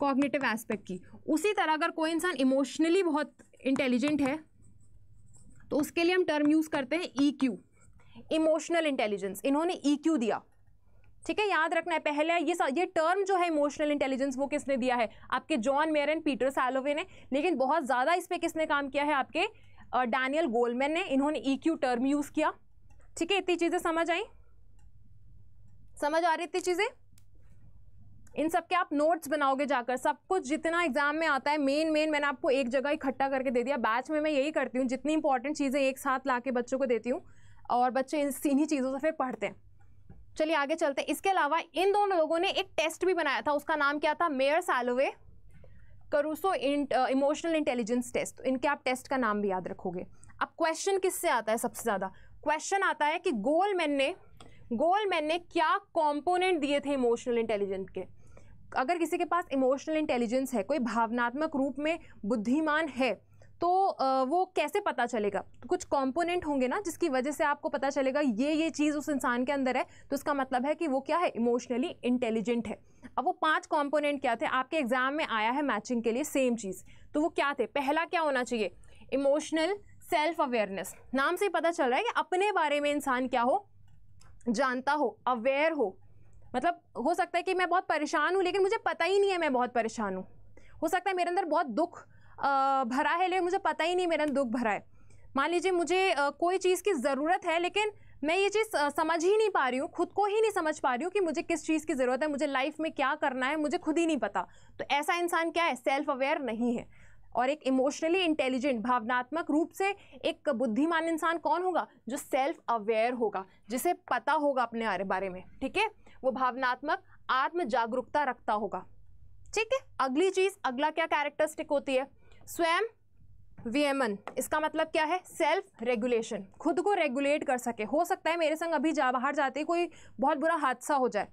कॉग्नेटिव एस्पेक्ट की उसी तरह अगर कोई इंसान इमोशनली बहुत इंटेलिजेंट है तो उसके लिए हम टर्म यूज़ करते हैं ई क्यू इमोशनल इंटेलिजेंस इन्होंने ई e क्यू दिया ठीक है याद रखना है पहले ये ये टर्म जो है इमोशनल इंटेलिजेंस वो किसने दिया है आपके John Mayer and Peter Salovey ने लेकिन बहुत ज़्यादा इस पर किसने काम किया है आपके डैनियल गोलमैन ने इन्होंने ई टर्म यूज़ किया ठीक है इतनी चीज़ें समझ आई समझ आ रही इतनी चीज़ें इन सब के आप नोट्स बनाओगे जाकर सब कुछ जितना एग्जाम में आता है मेन मेन मैंने आपको एक जगह इकट्ठा करके दे दिया बैच में मैं यही करती हूँ जितनी इंपॉर्टेंट चीज़ें एक साथ ला के बच्चों को देती हूँ और बच्चे इन इन्हीं चीज़ों से फिर पढ़ते हैं चलिए आगे चलते हैं इसके अलावा इन दोनों लोगों ने एक टेस्ट भी बनाया था उसका नाम क्या था Mayer Salovey Caruso emotional intelligence test इनके आप टेस्ट का नाम भी याद रखोगे अब क्वेश्चन किससे आता है सबसे ज़्यादा क्वेश्चन आता है कि मैन ने मैन ने क्या कॉम्पोनेंट दिए थे इमोशनल इंटेलिजेंस के अगर किसी के पास इमोशनल इंटेलिजेंस है कोई भावनात्मक रूप में बुद्धिमान है तो वो कैसे पता चलेगा कुछ कंपोनेंट होंगे ना जिसकी वजह से आपको पता चलेगा ये ये चीज़ उस इंसान के अंदर है तो उसका मतलब है कि वो क्या है इमोशनली इंटेलिजेंट है अब वो पांच कंपोनेंट क्या थे आपके एग्जाम में आया है मैचिंग के लिए सेम चीज़ तो वो क्या थे पहला क्या होना चाहिए इमोशनल सेल्फ अवेयरनेस नाम से ही पता चल रहा है कि अपने बारे में इंसान क्या हो जानता हो अवेयर हो मतलब हो सकता है कि मैं बहुत परेशान हूँ लेकिन मुझे पता ही नहीं है मैं बहुत परेशान हूँ हो सकता है मेरे अंदर बहुत दुख भरा है लेकिन मुझे पता ही नहीं मेरा दुख भरा है मान लीजिए मुझे कोई चीज़ की ज़रूरत है लेकिन मैं ये चीज़ समझ ही नहीं पा रही हूँ खुद को ही नहीं समझ पा रही हूँ कि मुझे किस चीज़ की ज़रूरत है मुझे लाइफ में क्या करना है मुझे खुद ही नहीं पता तो ऐसा इंसान क्या है सेल्फ अवेयर नहीं है और एक इमोशनली इंटेलिजेंट भावनात्मक रूप से एक बुद्धिमान इंसान कौन होगा जो सेल्फ अवेयर होगा जिसे पता होगा अपने बारे में ठीक है वो भावनात्मक आत्म जागरूकता रखता होगा ठीक है अगली चीज़ अगला क्या कैरेक्टरिस्टिक होती है स्वयं वियमन इसका मतलब क्या है सेल्फ रेगुलेशन खुद को रेगुलेट कर सके हो सकता है मेरे संग अभी जा बाहर जाते कोई बहुत बुरा हादसा हो जाए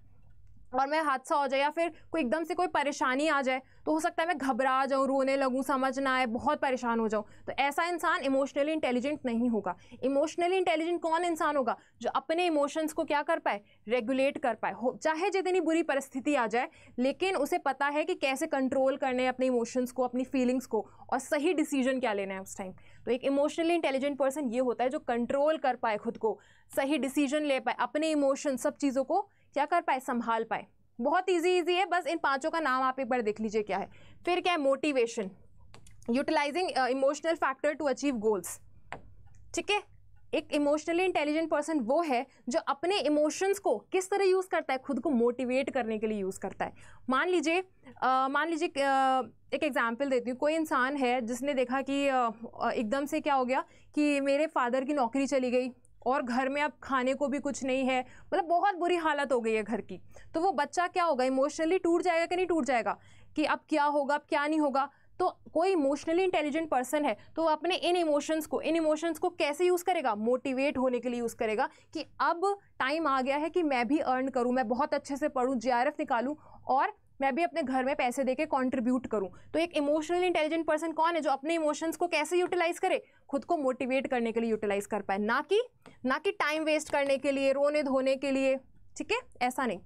और मैं हादसा हो जाए या फिर कोई एकदम से कोई परेशानी आ जाए तो हो सकता है मैं घबरा जाऊँ रोने लगूँ समझ ना आए बहुत परेशान हो जाऊँ तो ऐसा इंसान इमोशनली इंटेलिजेंट नहीं होगा इमोशनली इंटेलिजेंट कौन इंसान होगा जो अपने इमोशंस को क्या कर पाए रेगुलेट कर पाए हो चाहे जितनी बुरी परिस्थिति आ जाए लेकिन उसे पता है कि कैसे कंट्रोल करने अपने इमोशंस को अपनी फीलिंग्स को और सही डिसीजन क्या लेना है उस टाइम तो एक इमोशनली इंटेलिजेंट पर्सन ये होता है जो कंट्रोल कर पाए खुद को सही डिसीजन ले पाए अपने इमोशन सब चीज़ों को क्या कर पाए संभाल पाए बहुत इजी इजी है बस इन पांचों का नाम आप एक बार देख लीजिए क्या है फिर क्या है motivation utilising emotional factor to achieve goals ठीक है एक इमोशनली इंटेलिजेंट पर्सन वो है जो अपने इमोशंस को किस तरह यूज़ करता है खुद को मोटिवेट करने के लिए यूज़ करता है मान लीजिए uh, मान लीजिए uh, एक एग्जांपल देती हूँ कोई इंसान है जिसने देखा कि uh, एकदम से क्या हो गया कि मेरे फादर की नौकरी चली गई और घर में अब खाने को भी कुछ नहीं है मतलब बहुत बुरी हालत हो गई है घर की तो वो बच्चा क्या होगा इमोशनली टूट जाएगा कि नहीं टूट जाएगा कि अब क्या होगा अब क्या नहीं होगा तो कोई इमोशनली इंटेलिजेंट पर्सन है तो वो अपने इन इमोशंस को इन इमोशंस को कैसे यूज़ करेगा मोटिवेट होने के लिए यूज़ करेगा कि अब टाइम आ गया है कि मैं भी अर्न करूँ मैं बहुत अच्छे से पढ़ूँ जे निकालूँ और मैं भी अपने घर में पैसे दे के कॉन्ट्रीब्यूट करूँ तो एक इमोशनल इंटेलिजेंट पर्सन कौन है जो अपने इमोशंस को कैसे यूटिलाइज करे खुद को मोटिवेट करने के लिए यूटिलाइज कर पाए ना कि ना कि टाइम वेस्ट करने के लिए रोने धोने के लिए ठीक है ऐसा नहीं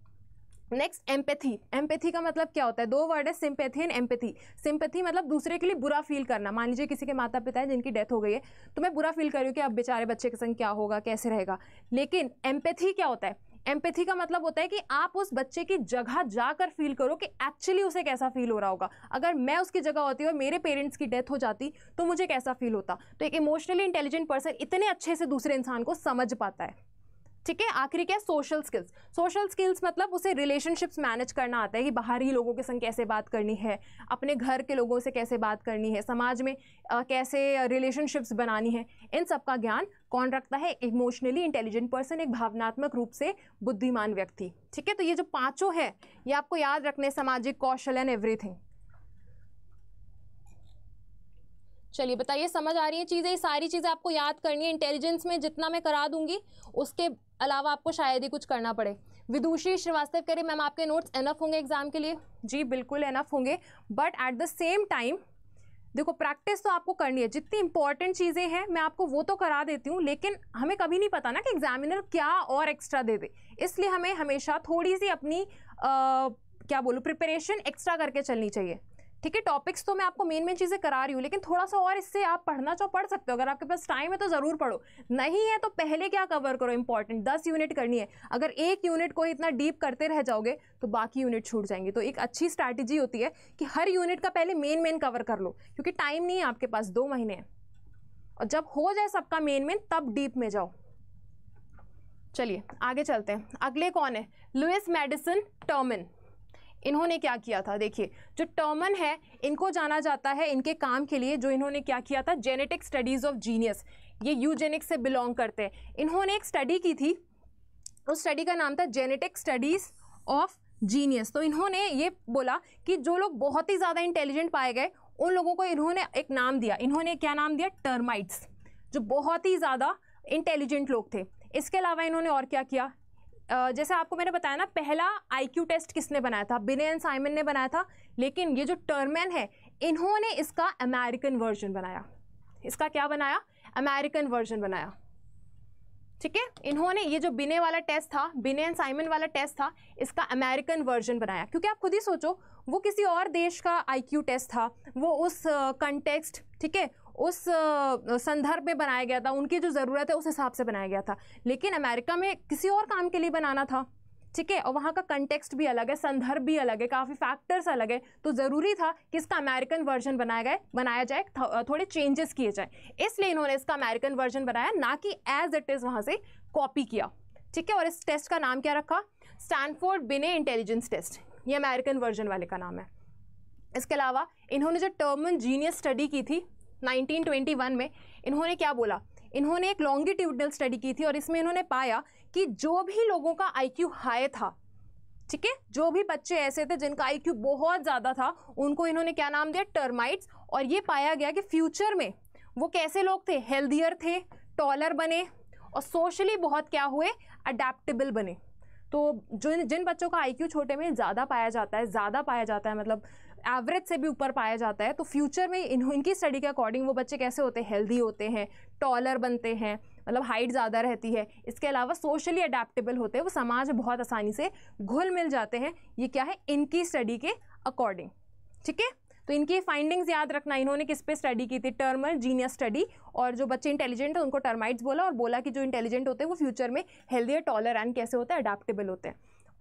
नेक्स्ट एम्पैथी एम्पैथी का मतलब क्या होता है दो वर्ड है सिंपैथी एंड एम्पैथी सिंपैथी मतलब दूसरे के लिए बुरा फील करना मान लीजिए किसी के माता पिता है जिनकी डेथ हो गई है तो मैं बुरा फील कर रही हूँ कि अब बेचारे बच्चे के संग क्या होगा कैसे रहेगा लेकिन एम्पैथी क्या होता है एम्पेथी का मतलब होता है कि आप उस बच्चे की जगह जाकर फील करो कि एक्चुअली उसे कैसा फील हो रहा होगा अगर मैं उसकी जगह होती और मेरे पेरेंट्स की डेथ हो जाती तो मुझे कैसा फील होता तो एक इमोशनली इंटेलिजेंट पर्सन इतने अच्छे से दूसरे इंसान को समझ पाता है ठीक है आखिरी क्या सोशल स्किल्स सोशल स्किल्स मतलब उसे रिलेशनशिप्स मैनेज करना आता है कि बाहरी लोगों के संग कैसे बात करनी है अपने घर के लोगों से कैसे बात करनी है समाज में आ, कैसे रिलेशनशिप्स बनानी है इन सब का ज्ञान कौन रखता है इमोशनली इंटेलिजेंट पर्सन एक भावनात्मक रूप से बुद्धिमान व्यक्ति ठीक है तो ये जो पाँचों हैं ये आपको याद रखने सामाजिक कौशल एंड एवरीथिंग चलिए बताइए समझ आ रही है चीज़ें सारी चीज़ें आपको याद करनी है इंटेलिजेंस में जितना मैं करा दूंगी उसके अलावा आपको शायद ही कुछ करना पड़े विदुषी श्रीवास्तव कह मैम आपके नोट्स एनफ होंगे एग्ज़ाम के लिए जी बिल्कुल एनफ होंगे but at the same time देखो प्रैक्टिस तो आपको करनी है जितनी इंपॉर्टेंट चीज़ें हैं मैं आपको वो तो करा देती हूँ लेकिन हमें कभी नहीं पता ना कि एग्जामिनर क्या और एक्स्ट्रा दे दे इसलिए हमें हमेशा थोड़ी सी अपनी आ, क्या बोलूँ प्रिपरेशन एक्स्ट्रा करके चलनी चाहिए ठीक है टॉपिक्स तो मैं आपको मेन मेन चीज़ें करा रही हूँ लेकिन थोड़ा सा और इससे आप पढ़ना चाहो पढ़ सकते हो अगर आपके पास टाइम है तो ज़रूर पढ़ो नहीं है तो पहले क्या कवर करो इंपॉर्टेंट दस यूनिट करनी है अगर एक यूनिट को इतना डीप करते रह जाओगे तो बाकी यूनिट छूट जाएंगे तो एक अच्छी स्ट्रैटेजी होती है कि हर यूनिट का पहले मेन मेन कवर कर लो क्योंकि टाइम नहीं है आपके पास दो महीने और जब हो जाए सबका मेन मेन तब डीप में जाओ चलिए आगे चलते हैं अगले कौन है लुइस मेडिसन टर्मिन इन्होंने क्या किया था देखिए जो टर्मन है इनको जाना जाता है इनके काम के लिए जो इन्होंने क्या किया था जेनेटिक स्टडीज़ ऑफ जीनियस ये यूजेनिक्स से बिलोंग करते हैं इन्होंने एक स्टडी की थी उस स्टडी का नाम था जेनेटिक स्टडीज़ ऑफ जीनियस तो इन्होंने ये बोला कि जो लोग बहुत ही ज़्यादा इंटेलिजेंट पाए गए उन लोगों को इन्होंने एक नाम दिया इन्होंने क्या नाम दिया टर्माइट्स जो बहुत ही ज़्यादा इंटेलिजेंट लोग थे इसके अलावा इन्होंने और क्या किया जैसे आपको मैंने बताया ना पहला आईक्यू टेस्ट किसने बनाया था बिने एंड साइमन ने बनाया था लेकिन ये जो टर्मैन है इन्होंने इसका अमेरिकन वर्जन बनाया इसका क्या बनाया अमेरिकन वर्जन बनाया ठीक है इन्होंने ये जो बिने वाला टेस्ट था बिने एंड साइमन वाला टेस्ट था इसका अमेरिकन वर्जन बनाया क्योंकि आप खुद ही सोचो वो किसी और देश का आईक्यू टेस्ट था वो उस कंटेक्स्ट ठीक है उस संदर्भ में बनाया गया था उनकी जो ज़रूरत है उस हिसाब से बनाया गया था लेकिन अमेरिका में किसी और काम के लिए बनाना था ठीक है और वहाँ का कंटेक्स्ट भी अलग है संदर्भ भी अलग है काफ़ी फैक्टर्स अलग है तो ज़रूरी था कि इसका अमेरिकन वर्जन बनाया गया बनाया जाए थोड़े चेंजेस किए जाए इसलिए इन्होंने इसका अमेरिकन वर्जन बनाया ना कि एज इट इज़ वहाँ से कॉपी किया ठीक है और इस टेस्ट का नाम क्या रखा स्टैनफोर्ड बिने इंटेलिजेंस टेस्ट ये अमेरिकन वर्जन वाले का नाम है इसके अलावा इन्होंने जो टर्मन जीनियस स्टडी की थी 1921 में इन्होंने क्या बोला इन्होंने एक लॉन्गिट्यूडनल स्टडी की थी और इसमें इन्होंने पाया कि जो भी लोगों का आईक्यू हाई था ठीक है जो भी बच्चे ऐसे थे जिनका आईक्यू बहुत ज़्यादा था उनको इन्होंने क्या नाम दिया टर्माइट्स और ये पाया गया कि फ्यूचर में वो कैसे लोग थे हेल्दियर थे टॉलर बने और सोशली बहुत क्या हुए अडेप्टेबल बने तो जिन जिन बच्चों का आईक्यू छोटे में ज़्यादा पाया जाता है ज़्यादा पाया जाता है मतलब एवरेज से भी ऊपर पाया जाता है तो फ्यूचर में इन इनकी स्टडी के अकॉर्डिंग वो बच्चे कैसे होते हैं हेल्दी होते हैं टॉलर बनते हैं मतलब हाइट ज़्यादा रहती है इसके अलावा सोशली अडेप्टेबल होते हैं वो समाज में बहुत आसानी से घुल मिल जाते हैं ये क्या है इनकी स्टडी के अकॉर्डिंग ठीक है तो इनकी फाइंडिंग्स याद रखना इन्होंने किस पे स्टडी की थी टर्मल जीनियस स्टडी और जो बच्चे इंटेलिजेंट हैं उनको टर्माइट्स बोला और बोला कि जो इंटेलिजेंट होते हैं वो फ्यूचर में हेल्दियर टॉलर एंड कैसे होते हैं अडेप्टेबल होते हैं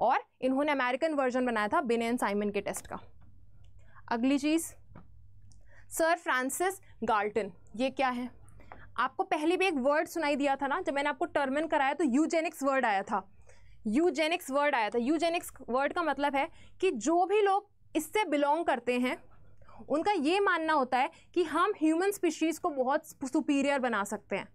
और इन्होंने अमेरिकन वर्जन बनाया था बिने एंड साइमन के टेस्ट का अगली चीज़ सर फ्रांसिस गाल्टन ये क्या है आपको पहले भी एक वर्ड सुनाई दिया था ना जब मैंने आपको टर्मिन कराया तो यूजेनिक्स वर्ड आया था यूजेनिक्स वर्ड आया था यूजेनिक्स वर्ड का मतलब है कि जो भी लोग इससे बिलोंग करते हैं उनका ये मानना होता है कि हम ह्यूमन स्पीशीज़ को बहुत सुपीरियर बना सकते हैं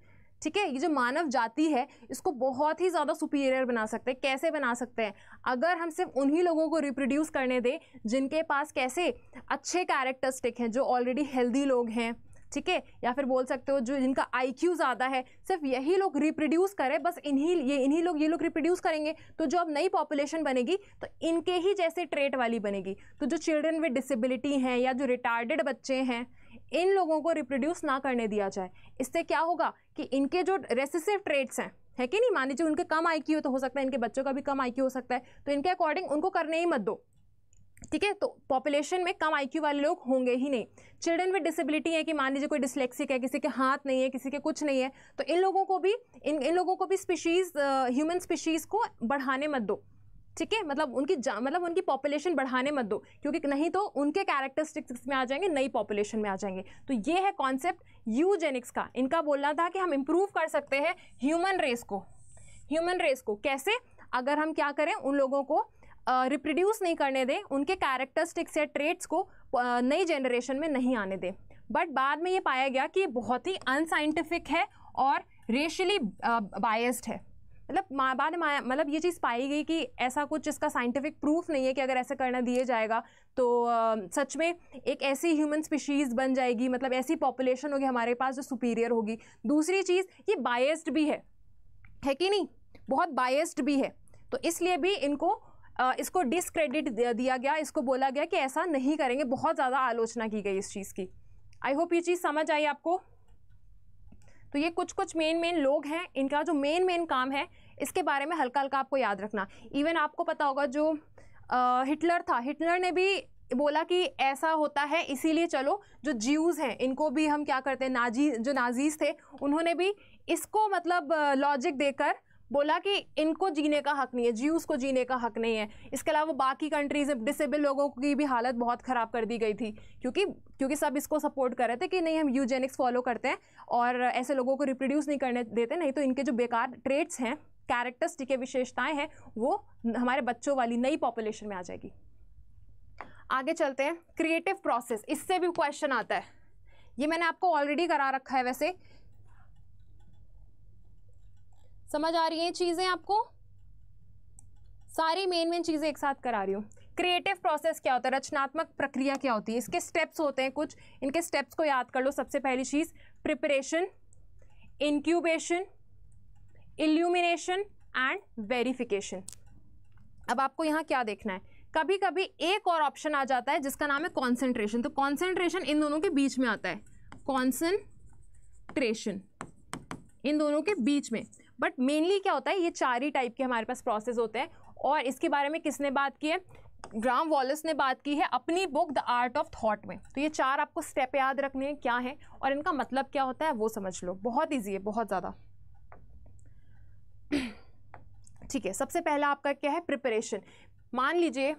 ठीक है ये जो मानव जाति है इसको बहुत ही ज़्यादा सुपीरियर बना सकते हैं कैसे बना सकते हैं अगर हम सिर्फ उन्हीं लोगों को रिप्रोड्यूस करने दें जिनके पास कैसे अच्छे कैरेक्टरिस्टिक हैं जो ऑलरेडी हेल्दी लोग हैं ठीक है या फिर बोल सकते हो जो जिनका आईक्यू ज़्यादा है सिर्फ यही लोग रिप्रोड्यूस करें बस इन्हीं ये इन्हीं लोग ये लोग रिप्रोड्यूस करेंगे तो जो अब नई पॉपुलेशन बनेगी तो इनके ही जैसे ट्रेट वाली बनेगी तो जो चिल्ड्रन विद डिसेबिलिटी हैं या जो रिटार्डेड बच्चे हैं इन लोगों को रिप्रोड्यूस ना करने दिया जाए इससे क्या होगा कि इनके जो रेसिसिव ट्रेट्स हैं है कि नहीं मान लीजिए उनके कम आई हो तो हो सकता है इनके बच्चों का भी कम आई हो सकता है तो इनके अकॉर्डिंग उनको करने ही मत दो ठीक है तो पॉपुलेशन में कम आईक्यू वाले लोग होंगे ही नहीं चिल्ड्रन विद डिसेबिलिटी है कि मान लीजिए कोई डिसलेक्सिक है किसी के हाथ नहीं है किसी के कुछ नहीं है तो इन लोगों को भी इन इन लोगों को भी स्पीशीज़ ह्यूमन स्पीशीज़ को बढ़ाने मत दो ठीक है मतलब उनकी मतलब उनकी पॉपुलेशन बढ़ाने मत दो क्योंकि नहीं तो उनके कैरेक्टरिस्टिक्स में आ जाएंगे नई पॉपुलेशन में आ जाएंगे तो ये है कॉन्सेप्ट यूजेनिक्स का इनका बोलना था कि हम इम्प्रूव कर सकते हैं ह्यूमन रेस को ह्यूमन रेस को कैसे अगर हम क्या करें उन लोगों को रिप्रोड्यूस uh, नहीं करने दें उनके कैरेक्टरिस्टिक्स या ट्रेट्स को uh, नई जनरेशन में नहीं आने दें बट बाद में ये पाया गया कि बहुत ही अनसाइंटिफिक है और रेशली बायस्ड uh, है मतलब माँ बाद माया मतलब ये चीज़ पाई गई कि ऐसा कुछ इसका साइंटिफिक प्रूफ नहीं है कि अगर ऐसा करना दिया जाएगा तो आ, सच में एक ऐसी ह्यूमन स्पीशीज़ बन जाएगी मतलब ऐसी पॉपुलेशन होगी हमारे पास जो सुपीरियर होगी दूसरी चीज़ ये बायस्ड भी है है कि नहीं बहुत बायस्ड भी है तो इसलिए भी इनको आ, इसको डिसक्रेडिट दिया गया इसको बोला गया कि ऐसा नहीं करेंगे बहुत ज़्यादा आलोचना की गई इस चीज़ की आई होप ये चीज़ समझ आई आपको तो ये कुछ कुछ मेन मेन लोग हैं इनका जो मेन मेन काम है इसके बारे में हल्का हल्का आपको याद रखना इवन आपको पता होगा जो आ, हिटलर था हिटलर ने भी बोला कि ऐसा होता है इसीलिए चलो जो ज्यूज़ हैं इनको भी हम क्या करते हैं नाजी जो नाजीज थे उन्होंने भी इसको मतलब लॉजिक देकर बोला कि इनको जीने का हक नहीं है जीव को जीने का हक नहीं है इसके अलावा बाकी कंट्रीज़ में डिसेबल लोगों की भी हालत बहुत ख़राब कर दी गई थी क्योंकि क्योंकि सब इसको सपोर्ट कर रहे थे कि नहीं हम यूजेनिक्स फॉलो करते हैं और ऐसे लोगों को रिप्रोड्यूस नहीं करने देते नहीं तो इनके जो बेकार ट्रेड्स हैं कैरेक्टर्स कैरेक्टरिस्टिक विशेषताएँ हैं वो हमारे बच्चों वाली नई पॉपुलेशन में आ जाएगी आगे चलते हैं क्रिएटिव प्रोसेस इससे भी क्वेश्चन आता है ये मैंने आपको ऑलरेडी करा रखा है वैसे समझ आ रही हैं चीज़ें आपको सारी मेन मेन चीज़ें एक साथ करा रही हूँ क्रिएटिव प्रोसेस क्या होता है रचनात्मक प्रक्रिया क्या होती है इसके स्टेप्स होते हैं कुछ इनके स्टेप्स को याद कर लो सबसे पहली चीज़ preparation incubation illumination and verification अब आपको यहाँ क्या देखना है कभी कभी एक और ऑप्शन आ जाता है जिसका नाम है कॉन्सेंट्रेशन तो कॉन्सेंट्रेशन इन दोनों के बीच में आता है कॉन्सेंट्रेशन इन दोनों के बीच में बट मेनली क्या होता है ये चार ही टाइप के हमारे पास प्रोसेस होते हैं और इसके बारे में किसने बात की है ग्राम वॉलस ने बात की है अपनी book the art of thought में तो ये चार आपको स्टेप याद रखने हैं क्या है और इनका मतलब क्या होता है वो समझ लो बहुत ईजी है बहुत ज़्यादा ठीक है सबसे पहला आपका क्या है प्रिपरेशन मान लीजिए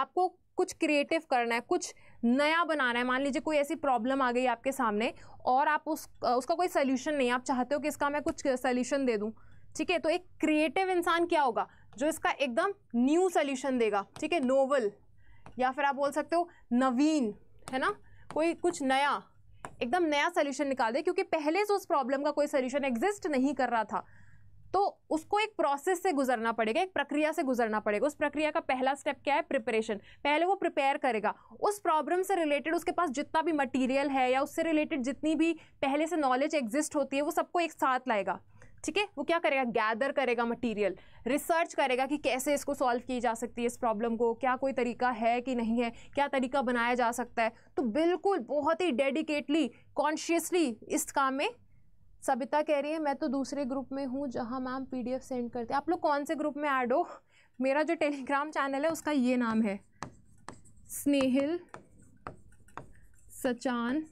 आपको कुछ क्रिएटिव करना है कुछ नया बनाना है मान लीजिए कोई ऐसी प्रॉब्लम आ गई आपके सामने और आप उस उसका कोई सोल्यूशन नहीं आप चाहते हो कि इसका मैं कुछ सोल्यूशन दे दूँ ठीक है तो एक क्रिएटिव इंसान क्या होगा जो इसका एकदम न्यू सोल्यूशन देगा ठीक है नोवल या फिर आप बोल सकते हो नवीन है ना कोई कुछ नया एकदम नया सोल्यूशन निकाल दे क्योंकि पहले से उस प्रॉब्लम का कोई सोल्यूशन एग्जिस्ट नहीं कर रहा था तो उसको एक प्रोसेस से गुजरना पड़ेगा एक प्रक्रिया से गुजरना पड़ेगा उस प्रक्रिया का पहला स्टेप क्या है प्रिपरेशन पहले वो प्रिपेयर करेगा उस प्रॉब्लम से रिलेटेड उसके पास जितना भी मटेरियल है या उससे रिलेटेड जितनी भी पहले से नॉलेज एग्जिस्ट होती है वो सबको एक साथ लाएगा ठीक है वो क्या करेगा गैदर करेगा मटेरियल रिसर्च करेगा कि कैसे इसको सॉल्व की जा सकती है इस प्रॉब्लम को क्या कोई तरीका है कि नहीं है क्या तरीका बनाया जा सकता है तो बिल्कुल बहुत ही डेडिकेटली कॉन्शियसली इस काम में सबिता कह रही है मैं तो दूसरे ग्रुप में हूँ जहाँ ma'am P D F send करते हैं आप लोग कौन से ग्रुप में ऐड हो मेरा जो टेलीग्राम चैनल है उसका ये नाम है स्नेहिल सचान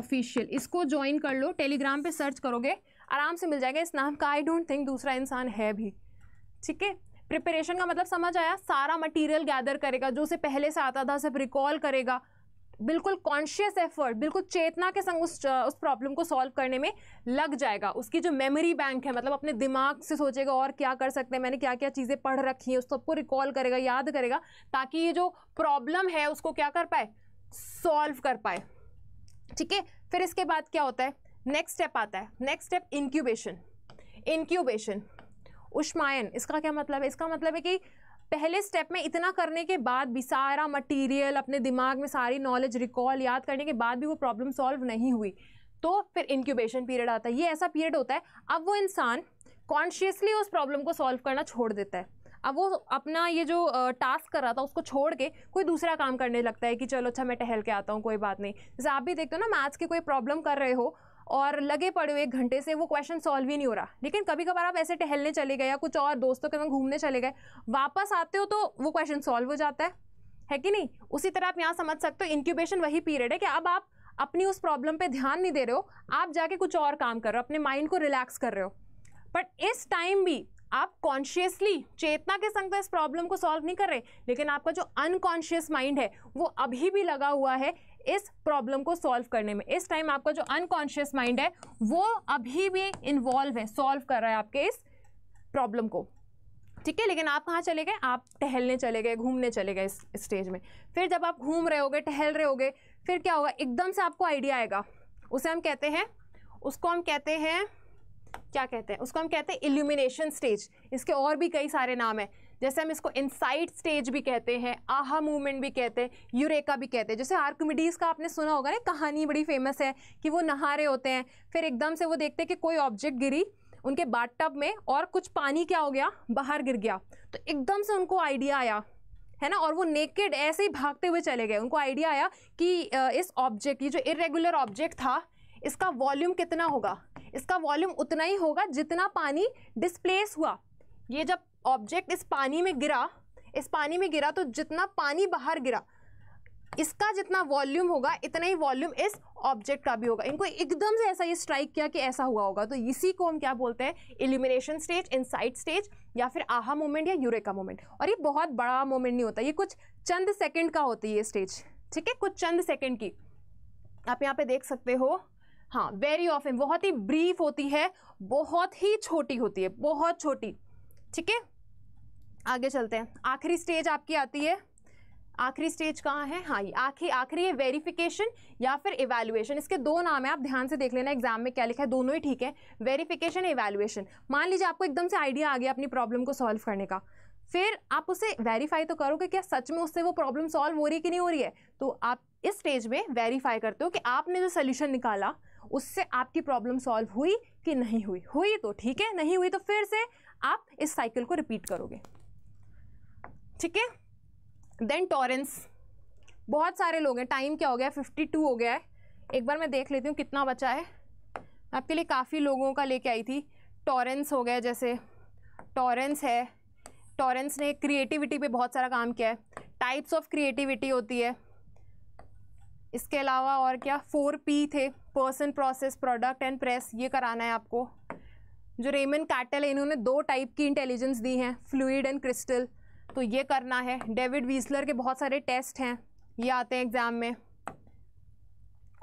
ऑफिशियल इसको ज्वाइन कर लो टेलीग्राम पे सर्च करोगे आराम से मिल जाएगा इस नाम का आई डोंट थिंक दूसरा इंसान है भी ठीक है प्रिपरेशन का मतलब समझ आया सारा मटेरियल गैदर करेगा जो उसे पहले से आता था सिर्फ रिकॉल करेगा बिल्कुल कॉन्शियस एफर्ट बिल्कुल चेतना के संग उस उस प्रॉब्लम को सॉल्व करने में लग जाएगा उसकी जो मेमोरी बैंक है मतलब अपने दिमाग से सोचेगा और क्या कर सकते हैं मैंने क्या क्या चीज़ें पढ़ रखी हैं उस सबको रिकॉल करेगा याद करेगा ताकि ये जो प्रॉब्लम है उसको क्या कर पाए सॉल्व कर पाए ठीक है फिर इसके बाद क्या होता है नेक्स्ट स्टेप आता है नेक्स्ट स्टेप इंक्यूबेशन इंक्यूबेशन उष्मायन इसका क्या मतलब है इसका मतलब है कि पहले स्टेप में इतना करने के बाद भी सारा मटीरियल अपने दिमाग में सारी नॉलेज रिकॉल याद करने के बाद भी वो प्रॉब्लम सॉल्व नहीं हुई तो फिर इंक्यूबेशन पीरियड आता है ये ऐसा पीरियड होता है अब वो इंसान कॉन्शियसली उस प्रॉब्लम को सॉल्व करना छोड़ देता है अब वो अपना ये जो टास्क कर रहा था उसको छोड़ के कोई दूसरा काम करने लगता है कि चलो अच्छा मैं टहल के आता हूँ कोई बात नहीं जैसे आप भी देखते हो ना मैथ्स की कोई प्रॉब्लम कर रहे हो और लगे पड़े हुए एक घंटे से वो क्वेश्चन सॉल्व ही नहीं हो रहा लेकिन कभी कभार आप ऐसे टहलने चले गए या कुछ और दोस्तों के साथ घूमने चले गए वापस आते हो तो वो क्वेश्चन सॉल्व हो जाता है है कि नहीं उसी तरह आप यहाँ समझ सकते हो इंक्यूबेशन वही पीरियड है कि अब आप अपनी उस प्रॉब्लम पर ध्यान नहीं दे रहे हो आप जाके कुछ और काम कर रहे हो अपने माइंड को रिलैक्स कर रहे हो बट इस टाइम भी आप कॉन्शियसली चेतना के संग तो इस प्रॉब्लम को सॉल्व नहीं कर रहे लेकिन आपका जो अनकॉन्शियस माइंड है वो अभी भी लगा हुआ है इस प्रॉब्लम को सॉल्व करने में इस टाइम आपका जो अनकॉन्शियस माइंड है वो अभी भी इन्वॉल्व है सॉल्व कर रहा है आपके इस प्रॉब्लम को ठीक है लेकिन आप कहाँ चले गए आप टहलने चले गए घूमने चले गए इस स्टेज में फिर जब आप घूम रहे होगे टहल रहे होगे फिर क्या होगा एकदम से आपको आइडिया आएगा उसे हम कहते हैं उसको हम कहते हैं क्या कहते हैं उसको हम कहते हैं इल्यूमिनेशन स्टेज इसके और भी कई सारे नाम हैं जैसे हम इसको इनसाइड स्टेज भी कहते हैं आहा मूवमेंट भी कहते हैं यूरेका भी कहते हैं जैसे आर्कमिडीज़ का आपने सुना होगा ना कहानी बड़ी फेमस है कि वो नहा रहे होते हैं फिर एकदम से वो देखते हैं कि कोई ऑब्जेक्ट गिरी उनके बाथटब में और कुछ पानी क्या हो गया बाहर गिर गया तो एकदम से उनको आइडिया आया है ना और वो नेकेड ऐसे ही भागते हुए चले गए उनको आइडिया आया कि इस ऑब्जेक्ट ये जो इरेगुलर ऑब्जेक्ट था इसका वॉल्यूम कितना होगा इसका वॉल्यूम उतना ही होगा जितना पानी डिस्प्लेस हुआ ये जब ऑब्जेक्ट इस पानी में गिरा इस पानी में गिरा तो जितना पानी बाहर गिरा इसका जितना वॉल्यूम होगा इतना ही वॉल्यूम इस ऑब्जेक्ट का भी होगा इनको एकदम से ऐसा ये स्ट्राइक किया कि ऐसा हुआ होगा तो इसी को हम क्या बोलते हैं इल्यूमिनेशन स्टेज इनसाइट स्टेज या फिर आहा मोमेंट या यूरेका मोमेंट और ये बहुत बड़ा मोमेंट नहीं होता ये कुछ चंद सेकेंड का होती है ये स्टेज ठीक है कुछ चंद सेकेंड की आप यहाँ पे देख सकते हो हाँ वेरी ऑफन बहुत ही ब्रीफ होती है बहुत ही छोटी होती है बहुत छोटी ठीक है आगे चलते हैं आखिरी स्टेज आपकी आती है आखिरी स्टेज कहाँ है हाँ ये आखिरी आखिरी है वेरिफिकेशन या फिर इवेलुएशन इसके दो नाम है आप ध्यान से देख लेना एग्जाम में क्या लिखा है दोनों ही ठीक है वेरिफिकेशन इवेलुएशन मान लीजिए आपको एकदम से आइडिया आ गया अपनी प्रॉब्लम को सॉल्व करने का फिर आप उसे वेरीफाई तो करोगे क्या सच में उससे वो प्रॉब्लम सॉल्व हो रही है कि नहीं हो रही है तो आप इस स्टेज में वेरीफाई करते हो कि आपने जो सोल्यूशन निकाला उससे आपकी प्रॉब्लम सॉल्व हुई कि नहीं हुई हुई तो ठीक है नहीं हुई तो फिर से आप इस साइकिल को रिपीट करोगे ठीक है देन टॉरेंस बहुत सारे लोग हैं टाइम क्या हो गया फिफ्टी टू हो गया है एक बार मैं देख लेती हूँ कितना बचा है आपके लिए काफ़ी लोगों का लेके आई थी टॉरेंस हो गया जैसे टॉरेंस है टॉरेंस ने क्रिएटिविटी पे बहुत सारा काम किया है टाइप्स ऑफ क्रिएटिविटी होती है इसके अलावा और क्या फोर पी थे person process product and press ये कराना है आपको जो रेमन काटल है इन्होंने दो टाइप की इंटेलिजेंस दी हैं फ्लूड एंड क्रिस्टल तो ये करना है डेविड वीसलर के बहुत सारे टेस्ट हैं ये आते हैं एग्ज़ाम में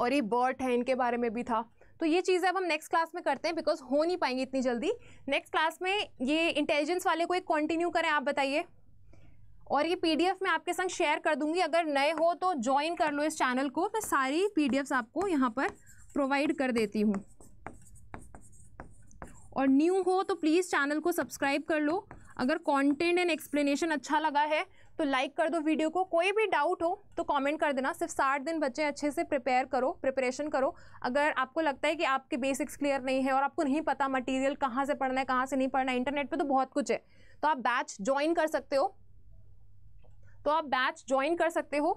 और ये बर्ट है इनके बारे में भी था तो ये चीज़ अब हम नेक्स्ट क्लास में करते हैं बिकॉज हो नहीं पाएंगे इतनी जल्दी नेक्स्ट क्लास में ये इंटेलिजेंस वाले को एक कंटिन्यू करें आप बताइए और ये पीडीएफ मैं आपके संग शेयर कर दूंगी अगर नए हो तो ज्वाइन कर लो इस चैनल को मैं सारी पीडीएफ्स आपको यहाँ पर प्रोवाइड कर देती हूँ और न्यू हो तो प्लीज़ चैनल को सब्सक्राइब कर लो अगर कंटेंट एंड एक्सप्लेनेशन अच्छा लगा है तो लाइक कर दो वीडियो को कोई भी डाउट हो तो कमेंट कर देना सिर्फ साठ दिन बच्चे अच्छे से प्रिपेयर करो प्रिपरेशन करो अगर आपको लगता है कि आपके बेसिक्स क्लियर नहीं है और आपको नहीं पता मटेरियल कहाँ से पढ़ना है कहाँ से नहीं पढ़ना है इंटरनेट पर तो बहुत कुछ है तो आप बैच ज्वाइन कर सकते हो तो आप बैच ज्वाइन कर सकते हो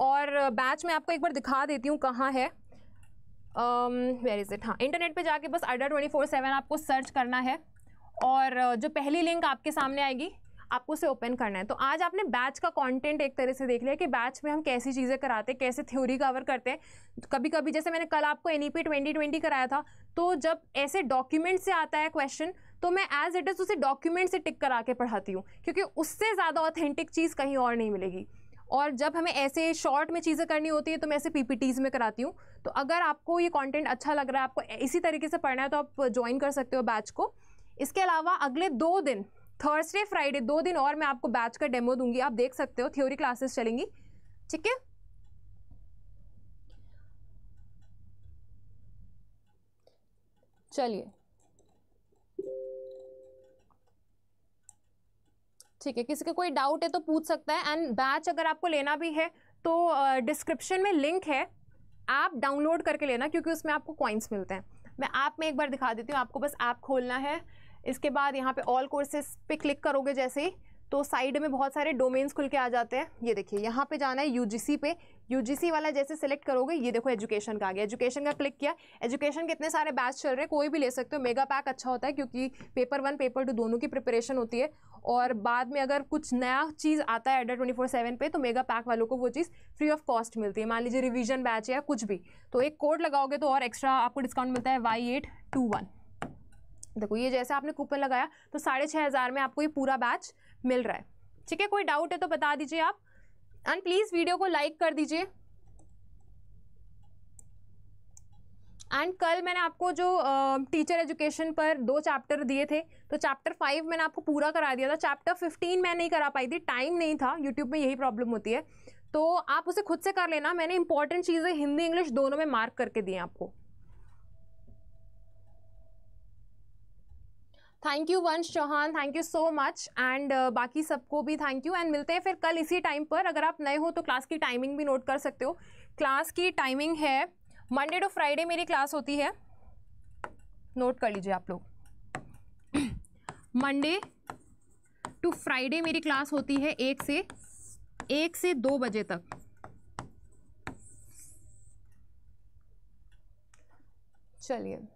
और बैच में आपको एक बार दिखा देती हूँ कहाँ है वेर इज़ इट हाँ इंटरनेट पे जाके बस अडर ट्वेंटी फोर सेवन आपको सर्च करना है और जो पहली लिंक आपके सामने आएगी आपको उसे ओपन करना है तो आज आपने बैच का कंटेंट एक तरह से देख लिया कि बैच में हम कैसी चीज़ें कराते हैं कैसे थ्योरी कवर करते हैं कभी कभी जैसे मैंने कल आपको N E P twenty twenty कराया था तो जब ऐसे डॉक्यूमेंट से आता है क्वेश्चन तो मैं एज इट इज़ उसे डॉक्यूमेंट से टिक करा के पढ़ाती हूँ क्योंकि उससे ज़्यादा ऑथेंटिक चीज़ कहीं और नहीं मिलेगी और जब हमें ऐसे शॉर्ट में चीज़ें करनी होती है तो मैं ऐसे पी में कराती हूँ तो अगर आपको ये कंटेंट अच्छा लग रहा है आपको इसी तरीके से पढ़ना है तो आप ज्वाइन कर सकते हो बैच को इसके अलावा अगले दो दिन थर्सडे फ्राइडे दो दिन और मैं आपको बैच का डेमो दूंगी आप देख सकते हो थ्योरी क्लासेस चलेंगी ठीक है चलिए ठीक है किसी का कोई डाउट है तो पूछ सकता है एंड बैच अगर आपको लेना भी है तो डिस्क्रिप्शन uh, में लिंक है ऐप डाउनलोड करके लेना क्योंकि उसमें आपको कॉइन्स मिलते हैं मैं ऐप में एक बार दिखा देती हूँ आपको बस ऐप खोलना है इसके बाद यहाँ पे ऑल कोर्सेस पे क्लिक करोगे जैसे ही तो साइड में बहुत सारे डोमेन्स खुल के आ जाते हैं ये देखिए यहाँ पे जाना है यूजीसी पे यूजीसी वाला जैसे सेलेक्ट करोगे ये देखो एजुकेशन का आ गया एजुकेशन का क्लिक किया एजुकेशन के इतने सारे बैच चल रहे हैं कोई भी ले सकते हो मेगा पैक अच्छा होता है क्योंकि पेपर वन पेपर टू दोनों की प्रिपरेशन होती है और बाद में अगर कुछ नया चीज़ आता है एडर ट्वेंटी फोर सेवन पर तो मेगा पैक वालों को वो चीज़ फ्री ऑफ कॉस्ट मिलती है मान लीजिए रिविजन बैच या कुछ भी तो एक कोड लगाओगे तो और एक्स्ट्रा आपको डिस्काउंट मिलता है वाई एट टू वन देखो ये जैसे आपने कूपन लगाया तो साढ़े छः हज़ार में आपको ये पूरा बैच मिल रहा है ठीक है कोई डाउट है तो बता दीजिए आप एंड प्लीज़ वीडियो को लाइक कर दीजिए एंड कल मैंने आपको जो टीचर एजुकेशन पर दो चैप्टर दिए थे तो चैप्टर फाइव मैंने आपको पूरा करा दिया था चैप्टर फिफ्टीन मैं नहीं करा पाई थी टाइम नहीं था यूट्यूब में यही प्रॉब्लम होती है तो आप उसे खुद से कर लेना मैंने इंपॉर्टेंट चीज़ें हिंदी इंग्लिश दोनों में मार्क करके दिए आपको thank you Vansh Chauhan thank you so much and बाकी सबको भी थैंक यू एंड मिलते हैं फिर कल इसी टाइम पर अगर आप नए हो तो क्लास की टाइमिंग भी नोट कर सकते हो क्लास की टाइमिंग है मंडे टू फ्राइडे मेरी क्लास होती है नोट कर लीजिए आप लोग मंडे टू फ्राइडे मेरी क्लास होती है एक से एक से दो बजे तक चलिए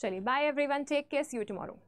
चलिए bye everyone take care see you tomorrow